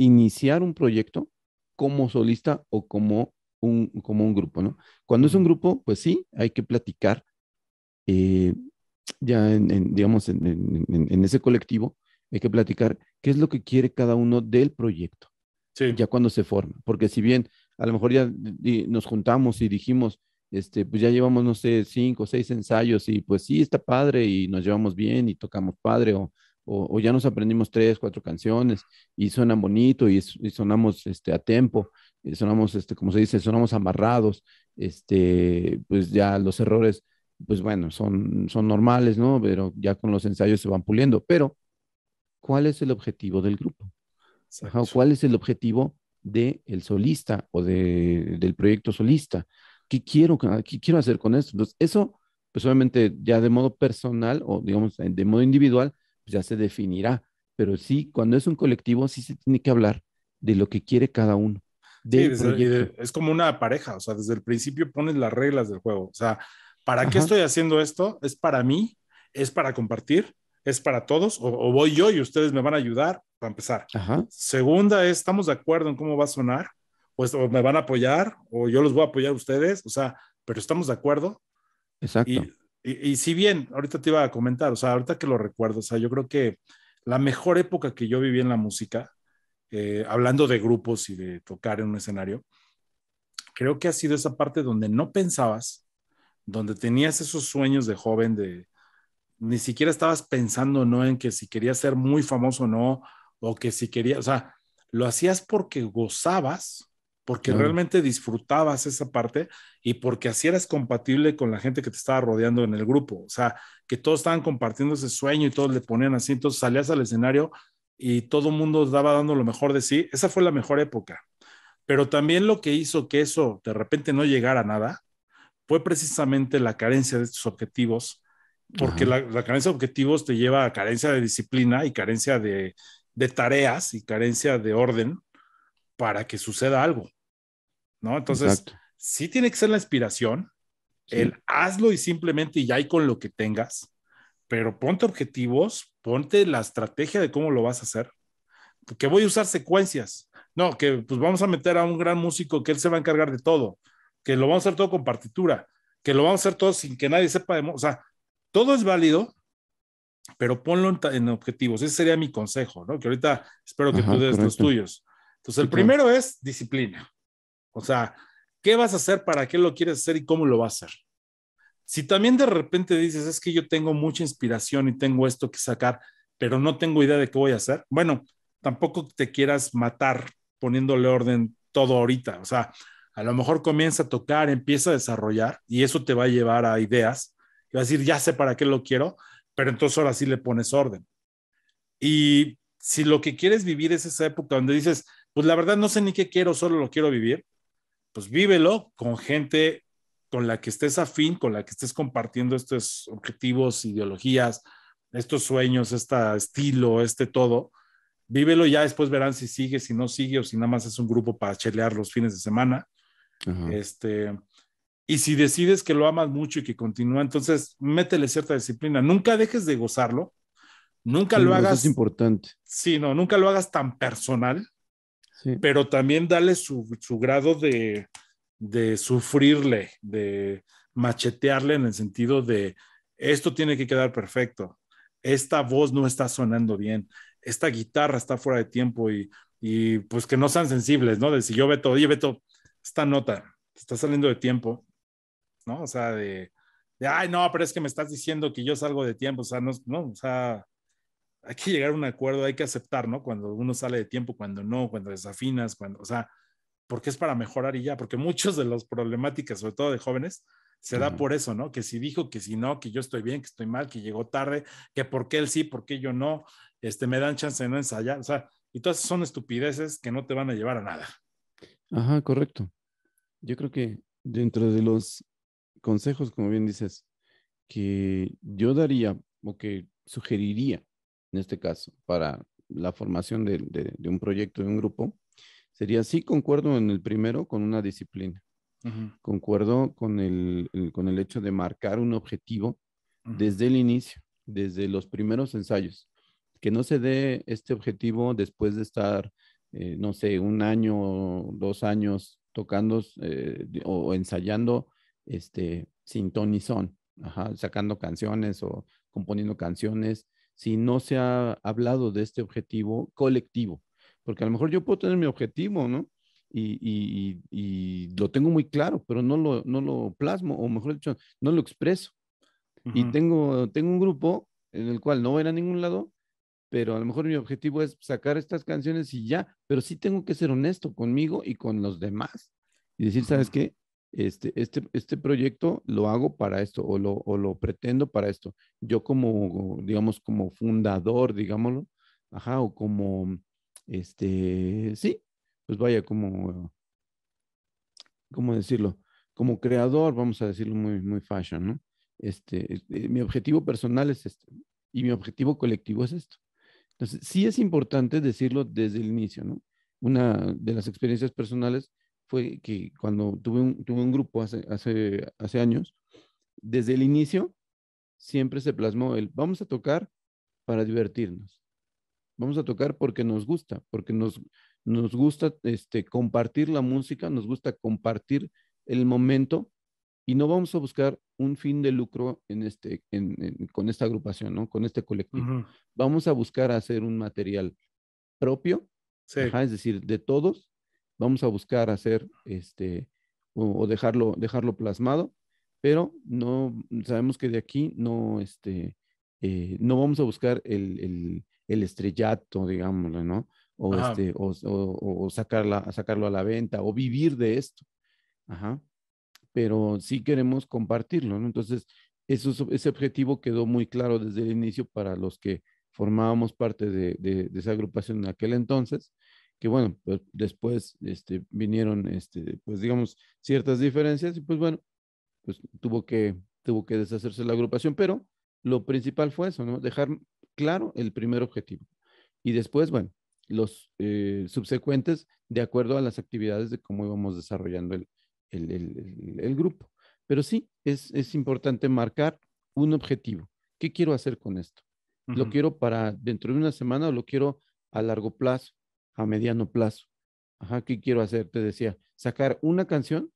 A: iniciar un proyecto como solista o como un, como un grupo, ¿no? Cuando es un grupo, pues sí, hay que platicar eh, ya en, digamos, en, ese colectivo, hay que platicar qué es lo que quiere cada uno del proyecto, ya cuando se forma, porque si bien a lo mejor ya nos juntamos y dijimos, este, pues ya llevamos, no sé, cinco o seis ensayos y pues sí, está padre y nos llevamos bien y tocamos padre o o, ya nos aprendimos tres, cuatro canciones y suenan bonito y, sonamos este, a tiempo, eh, sonamos, este, como se dice, sonamos amarrados, este, pues ya los errores, pues bueno, son, son normales, ¿no? Pero ya con los ensayos se van puliendo, pero ¿cuál es el objetivo del grupo? ¿Cuál es el objetivo del el solista o de, del proyecto solista? ¿Qué quiero, qué quiero hacer con esto? Entonces, pues eso, pues obviamente ya de modo personal o digamos de modo individual, pues, ya se definirá. Pero sí, cuando es un colectivo, sí se tiene que hablar de lo que quiere cada uno. es
B: como una pareja, o sea, desde el principio pones las reglas del juego. O sea, ¿para qué estoy haciendo esto? ¿Es para mí? ¿Es para compartir? ¿Es para todos? ¿O, voy yo y ustedes me van a ayudar para empezar? Segunda ¿estamos de acuerdo en cómo va a sonar? Pues, o me van a apoyar, o yo los voy a apoyar a ustedes, o sea, pero estamos de acuerdo. Exacto. Y, si bien, ahorita te iba a comentar, o sea, ahorita que lo recuerdo, o sea, yo creo que la mejor época que yo viví en la música, eh, hablando de grupos y de tocar en un escenario, creo que ha sido esa parte donde no pensabas, donde tenías esos sueños de joven, de ni siquiera estabas pensando, ¿no? En que si querías ser muy famoso o no, o que si querías, o sea, lo hacías porque gozabas porque realmente disfrutabas esa parte y porque así eras compatible con la gente que te estaba rodeando en el grupo. O sea, que todos estaban compartiendo ese sueño y todos le ponían así, entonces salías al escenario y todo el mundo daba dando lo mejor de sí. Esa fue la mejor época. Pero también lo que hizo que eso de repente no llegara a nada fue precisamente la carencia de tus objetivos, porque la, carencia de objetivos te lleva a carencia de disciplina y carencia de tareas y carencia de orden para que suceda algo, ¿no? Entonces, sí tiene que ser la inspiración, el hazlo y simplemente y hay con lo que tengas, pero ponte objetivos, ponte la estrategia de cómo lo vas a hacer, que voy a usar secuencias, no, que pues vamos a meter a un gran músico que él se va a encargar de todo, que lo vamos a hacer todo con partitura, que lo vamos a hacer todo sin que nadie sepa, de, o sea, todo es válido, pero ponlo en, objetivos. Ese sería mi consejo, ¿no? Que ahorita espero que tú des los tuyos. Entonces, el primero es disciplina. O sea, ¿qué vas a hacer? ¿Para qué lo quieres hacer y cómo lo vas a hacer? Si también de repente dices, es que yo tengo mucha inspiración y tengo esto que sacar, pero no tengo idea de qué voy a hacer, bueno, tampoco te quieras matar poniéndole orden todo ahorita. O sea, a lo mejor comienza a tocar, empieza a desarrollar y eso te va a llevar a ideas. Y vas a decir, ya sé para qué lo quiero, pero entonces ahora sí le pones orden. Y si lo que quieres vivir es esa época donde dices, pues la verdad no sé ni qué quiero, solo lo quiero vivir, pues vívelo con gente con la que estés afín, con la que estés compartiendo estos objetivos, ideologías, estos sueños, este estilo, este todo. Vívelo ya, después verán si sigue, si no sigue, o si nada más es un grupo para chelear los fines de semana. Este, y si decides que lo amas mucho y que continúa, entonces métele cierta disciplina. Nunca dejes de gozarlo. Nunca lo hagas.
A: importante.
B: Sí, no, nunca lo hagas tan personal pero también dale su, su grado de, de, sufrirle, de machetearle en el sentido de esto tiene que quedar perfecto, esta voz no está sonando bien, esta guitarra está fuera de tiempo y, y pues que no sean sensibles, ¿no? De si yo veto oye Beto, esta nota está saliendo de tiempo, ¿no? O sea, de, ay, no, pero es que me estás diciendo que yo salgo de tiempo, o sea, no o sea, hay que llegar a un acuerdo, hay que aceptar, ¿no? Cuando uno sale de tiempo, cuando no, cuando desafinas, cuando, o sea, porque es para mejorar y ya, porque muchos de las problemáticas, sobre todo de jóvenes, se da por eso, ¿no? Que si dijo, que si no, que yo estoy bien, que estoy mal, que llegó tarde, que por qué él sí, por qué yo no, este, me dan chance de no ensayar, o sea, y todas son estupideces que no te van a llevar a nada.
A: Ajá, correcto. Yo creo que dentro de los consejos, como bien dices, que yo daría o que sugeriría en este caso, para la formación de, de, un proyecto, de un grupo, sería sí concuerdo en el primero con una disciplina. Concuerdo con el, con el hecho de marcar un objetivo desde el inicio, desde los primeros ensayos. Que no se dé este objetivo después de estar, eh, no sé, un año, dos años tocando eh, o ensayando este, sin son, sacando canciones o componiendo canciones si no se ha hablado de este objetivo colectivo. Porque a lo mejor yo puedo tener mi objetivo, ¿no? Y, lo tengo muy claro, pero no lo, plasmo, o mejor dicho, no lo expreso. Y tengo, tengo un grupo en el cual no voy a ningún lado, pero a lo mejor mi objetivo es sacar estas canciones y ya, pero sí tengo que ser honesto conmigo y con los demás. Y decir, ¿sabes qué? Este, este, este, proyecto lo hago para esto o lo, pretendo para esto. Yo como, digamos, como fundador, digámoslo, o como, este, sí, pues vaya, como, ¿cómo decirlo? Como creador, vamos a decirlo muy, muy fashion, ¿no? Este, este mi objetivo personal es esto y mi objetivo colectivo es esto. Entonces, sí es importante decirlo desde el inicio, ¿no? Una de las experiencias personales fue que cuando tuve un, tuve un grupo hace, hace, hace años, desde el inicio siempre se plasmó el vamos a tocar para divertirnos. Vamos a tocar porque nos gusta, porque nos, nos gusta este, compartir la música, nos gusta compartir el momento y no vamos a buscar un fin de lucro en este, en, con esta agrupación, ¿no? con este colectivo. Vamos a buscar hacer un material propio, es decir, de todos, vamos a buscar hacer este o, dejarlo, dejarlo plasmado, pero no sabemos que de aquí no, este, eh, no vamos a buscar el, el, estrellato, digámoslo, ¿no? O, este, o, o, sacarla, sacarlo a la venta o vivir de esto. Ajá. Pero sí queremos compartirlo, Entonces, eso, ese objetivo quedó muy claro desde el inicio para los que formábamos parte de, de esa agrupación en aquel entonces que bueno, pues después este, vinieron, este, pues digamos, ciertas diferencias y pues bueno, pues tuvo que, tuvo que deshacerse la agrupación, pero lo principal fue eso, ¿no? Dejar claro el primer objetivo. Y después, bueno, los eh, subsecuentes de acuerdo a las actividades de cómo íbamos desarrollando el, grupo. Pero sí, es, importante marcar un objetivo. ¿Qué quiero hacer con esto? ¿Lo quiero para dentro de una semana o lo quiero a largo plazo? a mediano plazo. Ajá, ¿qué quiero hacer? Te decía, sacar una canción,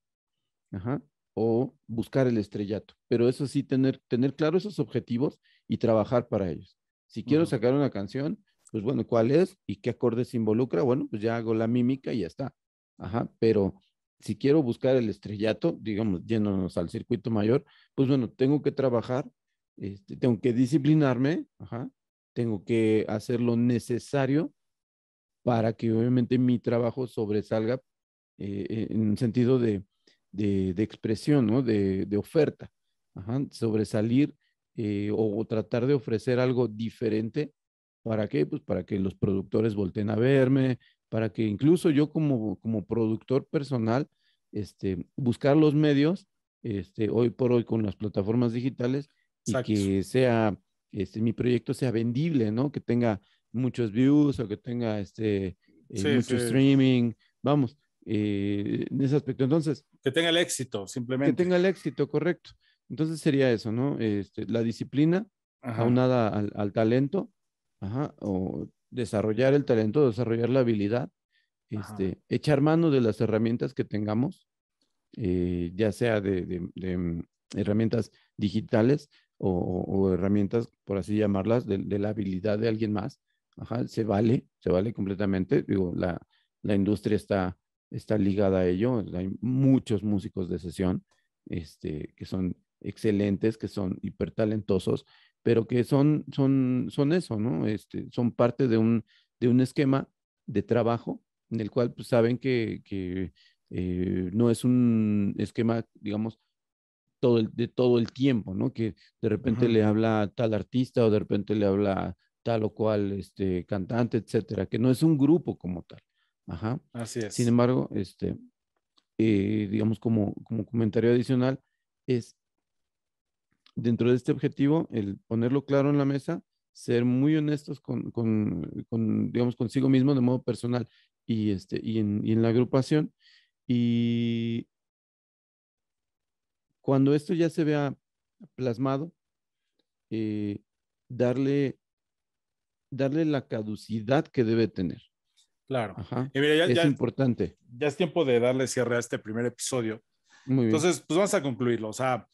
A: ajá, o buscar el estrellato. Pero eso sí, tener, tener claro esos objetivos y trabajar para ellos. Si quiero sacar una canción, pues bueno, ¿cuál es? ¿Y qué acordes involucra? Bueno, pues ya hago la mímica y ya está. Ajá, pero si quiero buscar el estrellato, digamos, yéndonos al circuito mayor, pues bueno, tengo que trabajar, este, tengo que disciplinarme, ajá, tengo que hacer lo necesario para que obviamente mi trabajo sobresalga eh, eh, en en sentido de, de, expresión, ¿no? de, de, oferta. sobresalir eh, o, tratar de ofrecer algo diferente. ¿Para qué? Pues para que los productores volten a verme, para que incluso yo como, como productor personal, este, buscar los medios, este, hoy por hoy con las plataformas digitales, y que sea, este, mi proyecto sea vendible, ¿no? Que tenga muchos views o que tenga este, eh, mucho streaming, vamos, eh, en ese aspecto. Entonces. Que tenga el éxito, simplemente. Que tenga el éxito, correcto. Entonces sería eso, ¿no? Este, la disciplina aunada al, talento, o desarrollar el talento, desarrollar la habilidad, este, echar mano de las herramientas que tengamos, eh, ya sea de, herramientas digitales o, herramientas, por así llamarlas, de, la habilidad de alguien más, se vale, se vale completamente. Digo, la, la industria está, está ligada a ello. Hay muchos músicos de sesión este, que son excelentes, que son hiper talentosos, pero que son, son, son eso, ¿no? Este, son parte de un, de un esquema de trabajo en el cual pues, saben que, eh, no es un esquema, digamos, todo de todo el tiempo, ¿no? Que de repente le habla tal artista o de repente le habla tal o cual este, cantante, etcétera, que no es un grupo como tal. Ajá. Así es. Sin embargo, este, eh, digamos como, como comentario adicional, es dentro de este objetivo el ponerlo claro en la mesa, ser muy honestos con, con, digamos, consigo mismo de modo personal y, este, y, en, y en la agrupación. Y cuando esto ya se vea plasmado, eh, darle darle la caducidad que debe tener.
B: Claro. es
A: importante.
B: Ya es tiempo de darle cierre a este primer episodio. Entonces, pues vamos a concluirlo. O sea,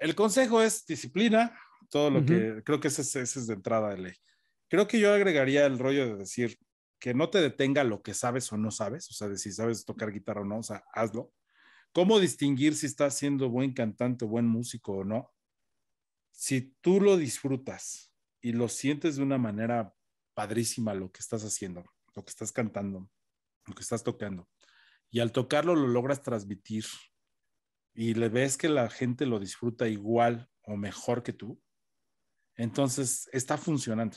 B: el consejo es disciplina, todo lo que creo que ese, es de entrada de ley. Creo que yo agregaría el rollo de decir que no te detenga lo que sabes o no sabes, o sea, de si sabes tocar guitarra o no, o sea, hazlo. ¿Cómo distinguir si estás siendo buen cantante o buen músico o no? Si tú lo disfrutas, y lo sientes de una manera padrísima lo que estás haciendo, lo que estás cantando, lo que estás tocando. Y al tocarlo lo logras transmitir y le ves que la gente lo disfruta igual o mejor que tú, entonces está funcionando.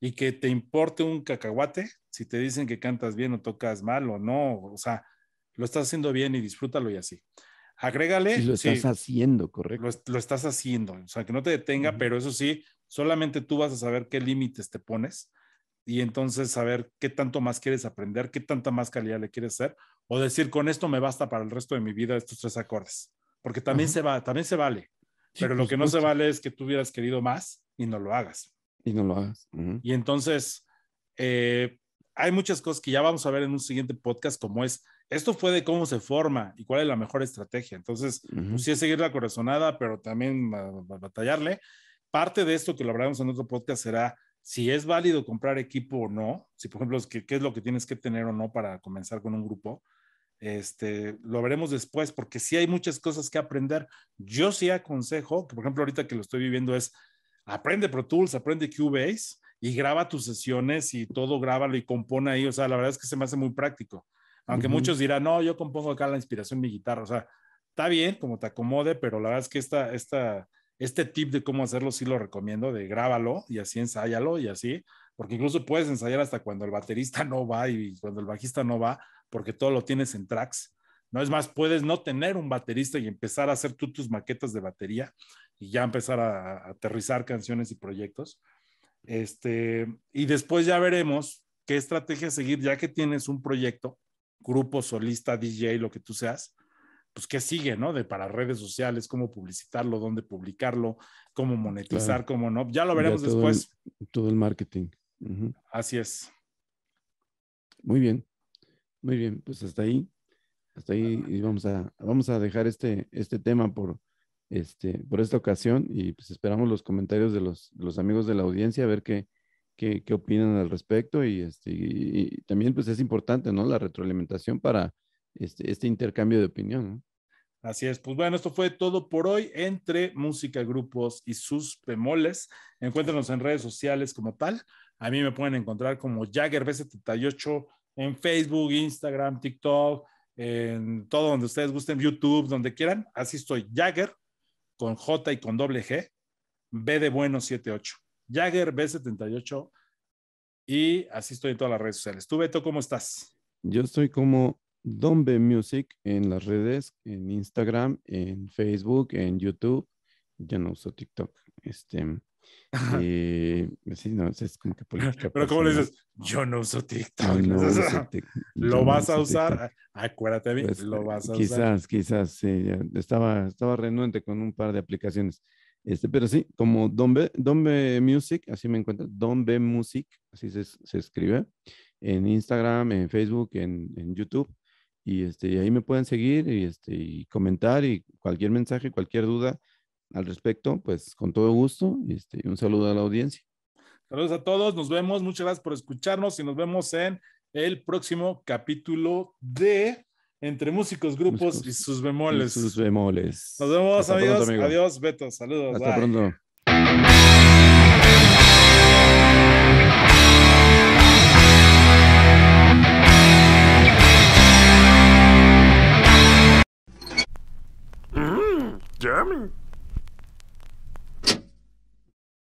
B: Y que te importe un cacahuate si te dicen que cantas bien o tocas mal o no, o sea, lo estás haciendo bien y disfrútalo y así. Agrégale. lo estás
A: haciendo, correcto.
B: Lo, estás haciendo, o sea, que no te detenga, pero eso sí, Solamente tú vas a saber qué límites te pones y entonces saber qué tanto más quieres aprender, qué tanta más calidad le quieres hacer o decir con esto me basta para el resto de mi vida estos tres acordes, porque también se va, también se vale. pero lo que no se vale es que tú hubieras querido más y no lo hagas. Y no lo hagas. Y entonces, eh, hay muchas cosas que ya vamos a ver en un siguiente podcast, como es, esto fue de cómo se forma y cuál es la mejor estrategia. Entonces, pues sí es seguir la corazonada, pero también ah, batallarle. Parte de esto que lo hablaremos en otro podcast será si es válido comprar equipo o no, si por ejemplo, qué, qué es lo que tienes que tener o no para comenzar con un grupo. Este, lo veremos después porque sí hay muchas cosas que aprender. Yo sí aconsejo, que por ejemplo ahorita que lo estoy viviendo es, aprende Pro Tools, aprende Cubase y graba tus sesiones y todo grábalo y compone ahí. O sea, la verdad es que se me hace muy práctico. Aunque muchos dirán, no, yo compongo acá la inspiración de mi guitarra. O sea, está bien como te acomode, pero la verdad es que esta, esta este tip de cómo hacerlo sí lo recomiendo, de grábalo y así ensáyalo y así, porque incluso puedes ensayar hasta cuando el baterista no va y cuando el bajista no va, porque todo lo tienes en tracks. No es más, puedes no tener un baterista y empezar a hacer tú tus maquetas de batería y ya empezar a, aterrizar canciones y proyectos. Este, y después ya veremos qué estrategia seguir ya que tienes un proyecto, grupo, solista, DJ, lo que tú seas, pues qué sigue, ¿no? De para redes sociales, cómo publicitarlo, dónde publicarlo, cómo monetizar, cómo no. Ya lo veremos después.
A: todo el marketing. Así es. Muy bien,
B: muy bien, pues hasta ahí,
A: hasta ahí y vamos a, vamos a dejar este, este tema por, este, por esta ocasión y pues esperamos los comentarios de los, amigos de la audiencia, a ver qué, qué, opinan al respecto y, este, y, también pues es importante, ¿no? La retroalimentación para este, este intercambio de opinión, ¿no?
B: Así es, pues bueno, esto fue todo por hoy entre música, grupos y sus pemoles. Encuéntranos en redes sociales como tal. A mí me pueden encontrar como JaggerB78 en Facebook, Instagram, TikTok, en todo donde ustedes gusten, YouTube, donde quieran. Así estoy, Jagger con J y con doble G, B de bueno 78. Jagger B78 y así estoy en todas las redes sociales. Tú, Beto, ¿cómo estás?
A: Yo estoy como Dombe Music en las redes, en Instagram, en Facebook, en YouTube. Ya no uso TikTok. Este, eh, sí, no, es como Pero ¿cómo le dices,
B: yo no uso TikTok. Pues, lo vas a usar, acuérdate bien, lo vas a quizás,
A: usar. Quizás, quizás, estaba, estaba renuente con un par de aplicaciones. Este, pero sí, como Don Be Music, así me encuentro, Be Music, así se, escribe, en Instagram, en Facebook, en YouTube. Y este, ahí me pueden seguir y, este, comentar y cualquier mensaje, cualquier duda al respecto, pues con todo gusto. Este, y un saludo a la audiencia.
B: Saludos a todos, nos vemos, muchas gracias por escucharnos y nos vemos en el próximo capítulo de Entre Músicos, Grupos y sus bemoles.
A: sus bemoles.
B: Nos vemos, amigos. Adiós, Beto. Saludos. Hasta pronto. dummy